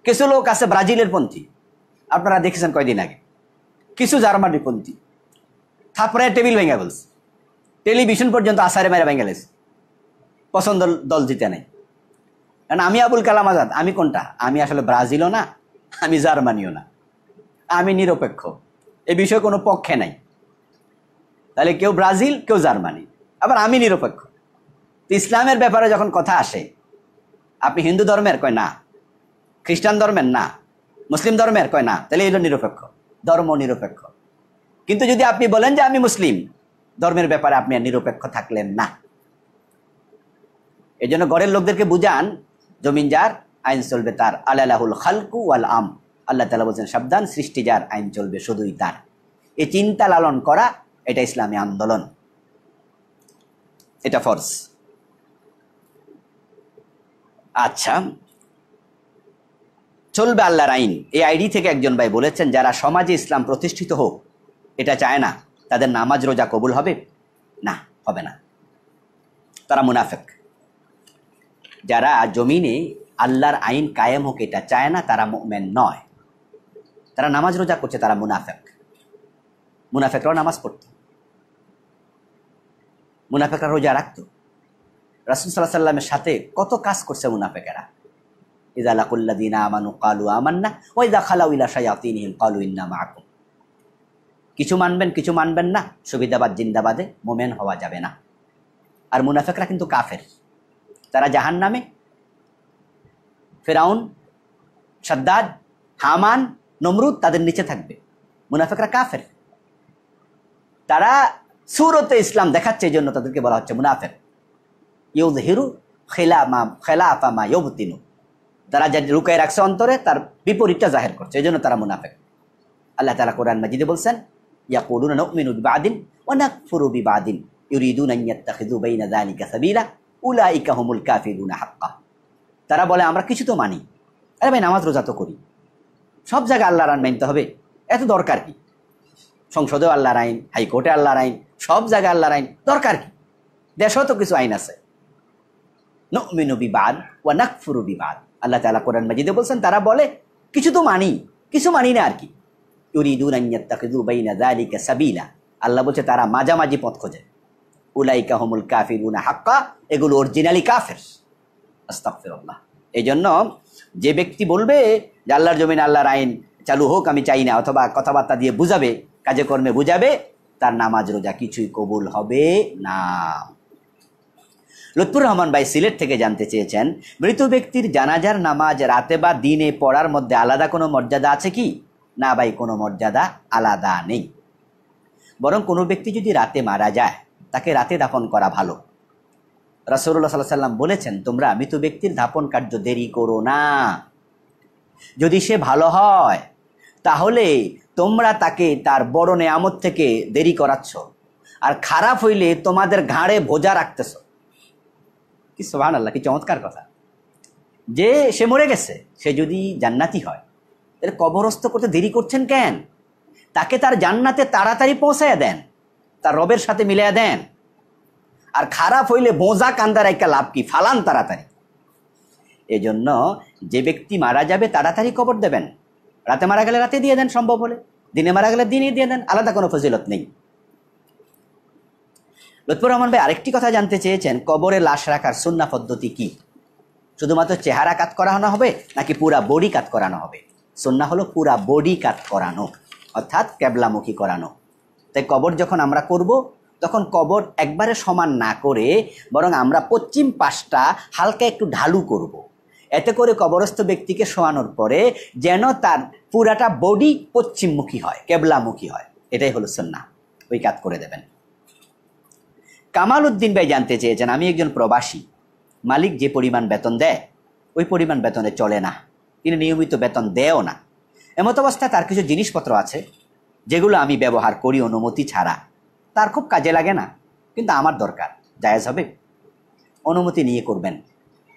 কিছু লোক আছে ব্রাজিলের পন্থী আপনারা দেখেছেন কয়দিন আগে কিছু জার্মানিপন্থী তারপরে টেবিল ভেঙে বলছে টেলিভিশন পর্যন্ত আসারে মেরে ভেঙ্গে গেছে পছন্দ দল জিতে নেই কারণ আমি আবুল কালাম আজাদ আমি কোনটা আমি আসলে ব্রাজিলও না আমি জার্মানিও না আমি নিরপেক্ষ এ বিষয়ে কোনো পক্ষে নাই তাহলে কেউ ব্রাজিল কেউ জার্মানি আবার আমি নিরপেক্ষ ইসলামের ব্যাপারে যখন কথা আসে আপনি হিন্দু ধর্মের কয় না খ্রিস্টান ধর্মের না মুসলিম ধর্মের কয় না তাহলে এটা নিরপেক্ষ ধর্ম নিরপেক্ষ কিন্তু যদি আপনি বলেন যে আমি মুসলিম ধর্মের ব্যাপারে আপনি নিরপেক্ষ থাকলেন না এই জন্য গড়ের লোকদেরকে বুঝান জমিন যার আইন চলবে তার আল্লাহুল খালকু আল আম আল্লাহ তালা বলছেন সাবধান সৃষ্টি যার আইন চলবে শুধুই তার এই চিন্তা লালন করা এটা ইসলামী আন্দোলন এটা ফর্স আচ্ছা চলবে আল্লাহর আইন এই আইডি থেকে একজন ভাই বলেছেন যারা সমাজে ইসলাম প্রতিষ্ঠিত হোক এটা চায় না তাদের নামাজ রোজা কবুল হবে না হবে না তারা মুনাফেক যারা জমিনে আল্লাহর আইন কায়েম হোক এটা চায় না তারা মেন নয় তারা নামাজ রোজা করছে তারা মুনাফেক মুনাফেকরাও নামাজ পড়ত মুনাফেকরা রোজা রাখত রাসুল সাল্লাহ সাল্লামের সাথে কত কাজ করছে মুনাফেকেরা ইজা আমানু কালু ওই দা খালাউ ইলা কালু ইন্না মাকুম কিছু মানবেন কিছু মানবেন না সুবিধাবাদ জিন্দাবাদে মোমেন হওয়া যাবে না আর মুনাফেকরা কিন্তু কাফের তারা জাহান নামে ফেরাউন সাদ্দাদ হামান নমরুদ তাদের নিচে থাকবে মুনাফেকরা কাফের তারা সুরতে ইসলাম দেখাচ্ছে এই জন্য তাদেরকে বলা হচ্ছে মুনাফের ইউজ হিরু খেলা মা খেলা আফা মা ইউবতিনু তারা যা লুকায় রাখছে অন্তরে তার বিপরীতটা জাহের করছে এই জন্য তারা মুনাফেক আল্লাহ তালা কোরআন মাজিদে বলছেন ইয়া করুন মিনুদ বাদিন অনেক ফুরুবি বাদিন ইউরিদুন তারা বলে আমরা কিছু তো মানি আরে ভাই নামাজ রোজা তো করি সব জায়গায় আল্লাহর আইন মানতে হবে এত দরকার কি সংসদেও আল্লাহর আইন হাইকোর্টে আল্লাহর আইন সব জায়গায় আল্লাহর আইন দরকার কি দেশেও তো কিছু আইন আছে নমিনু বিবাদ ও নাকফুরু বিবাদ আল্লাহ তালা কোরআন মাজিদে বলছেন তারা বলে কিছু তো মানি কিছু মানি না আর কি সাবিলা আল্লাহ বলছে তারা মাঝামাঝি পথ খোঁজে উলাইকা হমুল কাফির উনা হাক্কা এগুলো অরিজিনালি কাফের আস্তাকফিরল্লাহ এই জন্য যে ব্যক্তি বলবে যে আল্লাহর জমিন আল্লাহর আইন চালু হোক আমি চাই না অথবা কথাবার্তা দিয়ে বুঝাবে কাজে কর্মে বুঝাবে তার নামাজ রোজা কিছুই কবুল হবে না লুৎফুর রহমান ভাই সিলেট থেকে জানতে চেয়েছেন মৃত ব্যক্তির জানাজার নামাজ রাতে বা দিনে পড়ার মধ্যে আলাদা কোনো মর্যাদা আছে কি না ভাই কোনো মর্যাদা আলাদা নেই বরং কোনো ব্যক্তি যদি রাতে মারা যায় তাকে রাতে দাফন করা ভালো রাসৌল্লা সাল্লাহ সাল্লাম বলেছেন তোমরা মৃত ব্যক্তির দাপন কার্য দেরি করো না যদি সে ভালো হয় তাহলে তোমরা তাকে তার বড় নেয়ামত থেকে দেরি করাচ্ছ আর খারাপ হইলে তোমাদের ঘাড়ে ভোজা রাখতেছো কি সোহান আল্লাহ কি চমৎকার কথা যে সে মরে গেছে সে যদি জান্নাতি হয় তাহলে কবরস্থ করতে দেরি করছেন কেন তাকে তার জান্নাতে তাড়াতাড়ি পৌঁছায় দেন তার রবের সাথে মিলিয়ে দেন আর খারাপ হইলে বোঁজা কান্দার একটা লাভ কি ফালান তাড়াতাড়ি এজন্য যে ব্যক্তি মারা যাবে তাড়াতাড়ি কবর দেবেন রাতে মারা গেলে রাতে দিয়ে দেন সম্ভব হলে দিনে মারা গেলে দিনই দিয়ে দেন আলাদা কোনো ফজিলত নেই লুৎফুর রহমান ভাই আরেকটি কথা জানতে চেয়েছেন কবরে লাশ রাখার সুন্না পদ্ধতি কি শুধুমাত্র চেহারা কাত করানো হবে নাকি পুরা বডি কাত করানো হবে সুন্না হলো পুরা বডি কাত করানো অর্থাৎ ক্যাবলামুখী করানো তাই কবর যখন আমরা করব তখন কবর একবারে সমান না করে বরং আমরা পশ্চিম পাশটা হালকা একটু ঢালু করব। এতে করে কবরস্থ ব্যক্তিকে শোয়ানোর পরে যেন তার পুরাটা বডি পশ্চিমমুখী হয় কেবলামুখী হয় এটাই হলো সন্না ওই কাত করে দেবেন কামাল উদ্দিন ভাই জানতে চেয়েছেন আমি একজন প্রবাসী মালিক যে পরিমাণ বেতন দেয় ওই পরিমাণ বেতনে চলে না তিনি নিয়মিত বেতন দেও না এমত অবস্থায় তার কিছু জিনিসপত্র আছে যেগুলো আমি ব্যবহার করি অনুমতি ছাড়া তার খুব কাজে লাগে না কিন্তু আমার দরকার জায়েজ হবে অনুমতি নিয়ে করবেন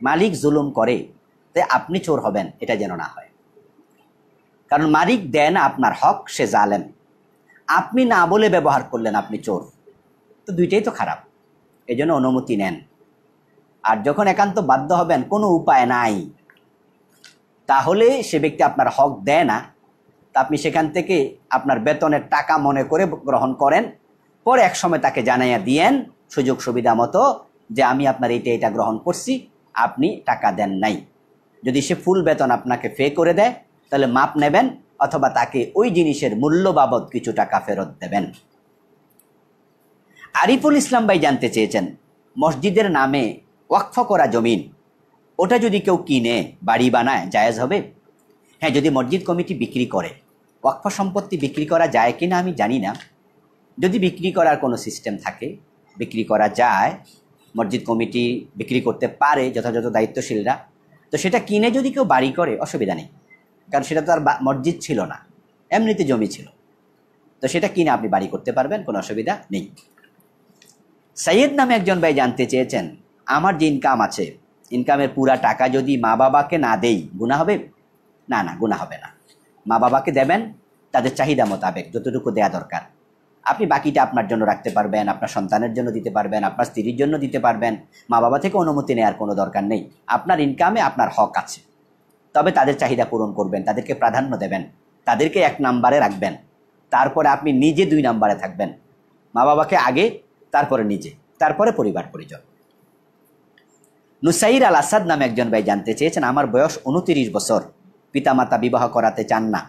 মালিক জুলুম করে তাই আপনি চোর হবেন এটা যেন না হয় কারণ মালিক দেন আপনার হক সে জালেন আপনি না বলে ব্যবহার করলেন আপনি চোর তো দুইটাই তো খারাপ এই জন্য অনুমতি নেন আর যখন একান্ত বাধ্য হবেন কোনো উপায় নাই তাহলে সে ব্যক্তি আপনার হক দেয় না তা আপনি সেখান থেকে আপনার বেতনের টাকা মনে করে গ্রহণ করেন পরে এক সময় তাকে জানাইয়া দিয়েন সুযোগ সুবিধা মতো যে আমি আপনার এইটা এটা গ্রহণ করছি আপনি টাকা দেন নাই যদি সে ফুল বেতন আপনাকে ফে করে দেয় তাহলে মাপ নেবেন অথবা তাকে ওই জিনিসের মূল্য বাবদ কিছু টাকা ফেরত দেবেন আরিফুল ইসলাম ভাই জানতে চেয়েছেন মসজিদের নামে ওয়াকফ করা জমিন ওটা যদি কেউ কিনে বাড়ি বানায় জায়েজ হবে হ্যাঁ যদি মসজিদ কমিটি বিক্রি করে ওয়াকফ সম্পত্তি বিক্রি করা যায় কি না আমি জানি না যদি বিক্রি করার কোনো সিস্টেম থাকে বিক্রি করা যায় মসজিদ কমিটি বিক্রি করতে পারে যথাযথ দায়িত্বশীলরা তো সেটা কিনে যদি কেউ বাড়ি করে অসুবিধা নেই কারণ সেটা তো আর মসজিদ ছিল না এমনিতে জমি ছিল তো সেটা কিনে আপনি বাড়ি করতে পারবেন কোনো অসুবিধা নেই সৈয়দ নামে একজন ভাই জানতে চেয়েছেন আমার যে ইনকাম আছে ইনকামের পুরা টাকা যদি মা বাবাকে না দেই গুণা হবে না না গুণা হবে না মা বাবাকে দেবেন তাদের চাহিদা মোতাবেক যতটুকু দেয়া দরকার আপনি বাকিটা আপনার জন্য রাখতে পারবেন আপনার সন্তানের জন্য দিতে পারবেন আপনার স্ত্রীর জন্য দিতে পারবেন মা বাবা থেকে অনুমতি নেওয়ার কোনো দরকার নেই আপনার ইনকামে আপনার হক আছে তবে তাদের চাহিদা পূরণ করবেন তাদেরকে প্রাধান্য দেবেন তাদেরকে এক নাম্বারে রাখবেন তারপরে আপনি নিজে দুই নাম্বারে থাকবেন মা বাবাকে আগে তারপরে নিজে তারপরে পরিবার পরিজন নুসাইর আল আসাদ নামে একজন ভাই জানতে চেয়েছেন আমার বয়স উনতিরিশ বছর পিতামাতা বিবাহ করাতে চান না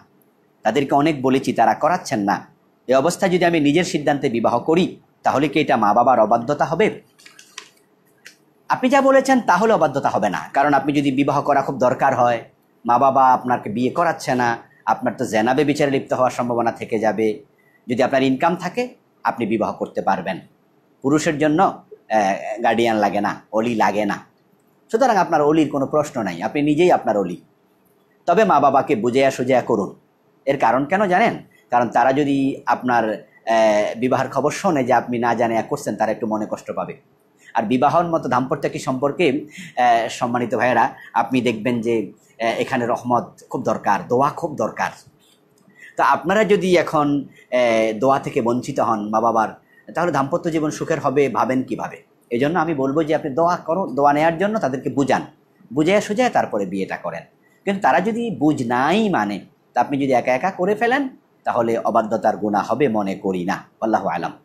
তাদেরকে অনেক বলেছি তারা করাচ্ছেন না এ অবস্থা যদি আমি নিজের সিদ্ধান্তে বিবাহ করি তাহলে কি এটা মা বাবার অবাধ্যতা হবে আপনি যা বলেছেন তাহলে অবাধ্যতা হবে না কারণ আপনি যদি বিবাহ করা খুব দরকার হয় মা বাবা আপনাকে বিয়ে করাচ্ছে না আপনার তো জেনাবে বিচারে লিপ্ত হওয়ার সম্ভাবনা থেকে যাবে যদি আপনার ইনকাম থাকে আপনি বিবাহ করতে পারবেন পুরুষের জন্য গার্ডিয়ান লাগে না অলি লাগে না সুতরাং আপনার অলির কোনো প্রশ্ন নাই আপনি নিজেই আপনার অলি তবে মা বাবাকে বুঝাইয়া সুজাইয়া করুন এর কারণ কেন জানেন কারণ তারা যদি আপনার বিবাহের খবর শোনে যে আপনি না জানে করছেন তারা একটু মনে কষ্ট পাবে আর বিবাহর মতো দাম্পত্যকী সম্পর্কে সম্মানিত ভাইয়েরা আপনি দেখবেন যে এখানে রহমত খুব দরকার দোয়া খুব দরকার তো আপনারা যদি এখন দোয়া থেকে বঞ্চিত হন মা বাবার তাহলে দাম্পত্য জীবন সুখের হবে ভাবেন কিভাবে এই জন্য আমি বলবো যে আপনি দোয়া করো দোয়া নেওয়ার জন্য তাদেরকে বুঝান বুঝায় সোজায় তারপরে বিয়েটা করেন কিন্তু তারা যদি বুঝ নাই মানে তা আপনি যদি একা একা করে ফেলেন তাহলে অবাধ্যতার গুণা হবে মনে করি না আল্লাহ আলম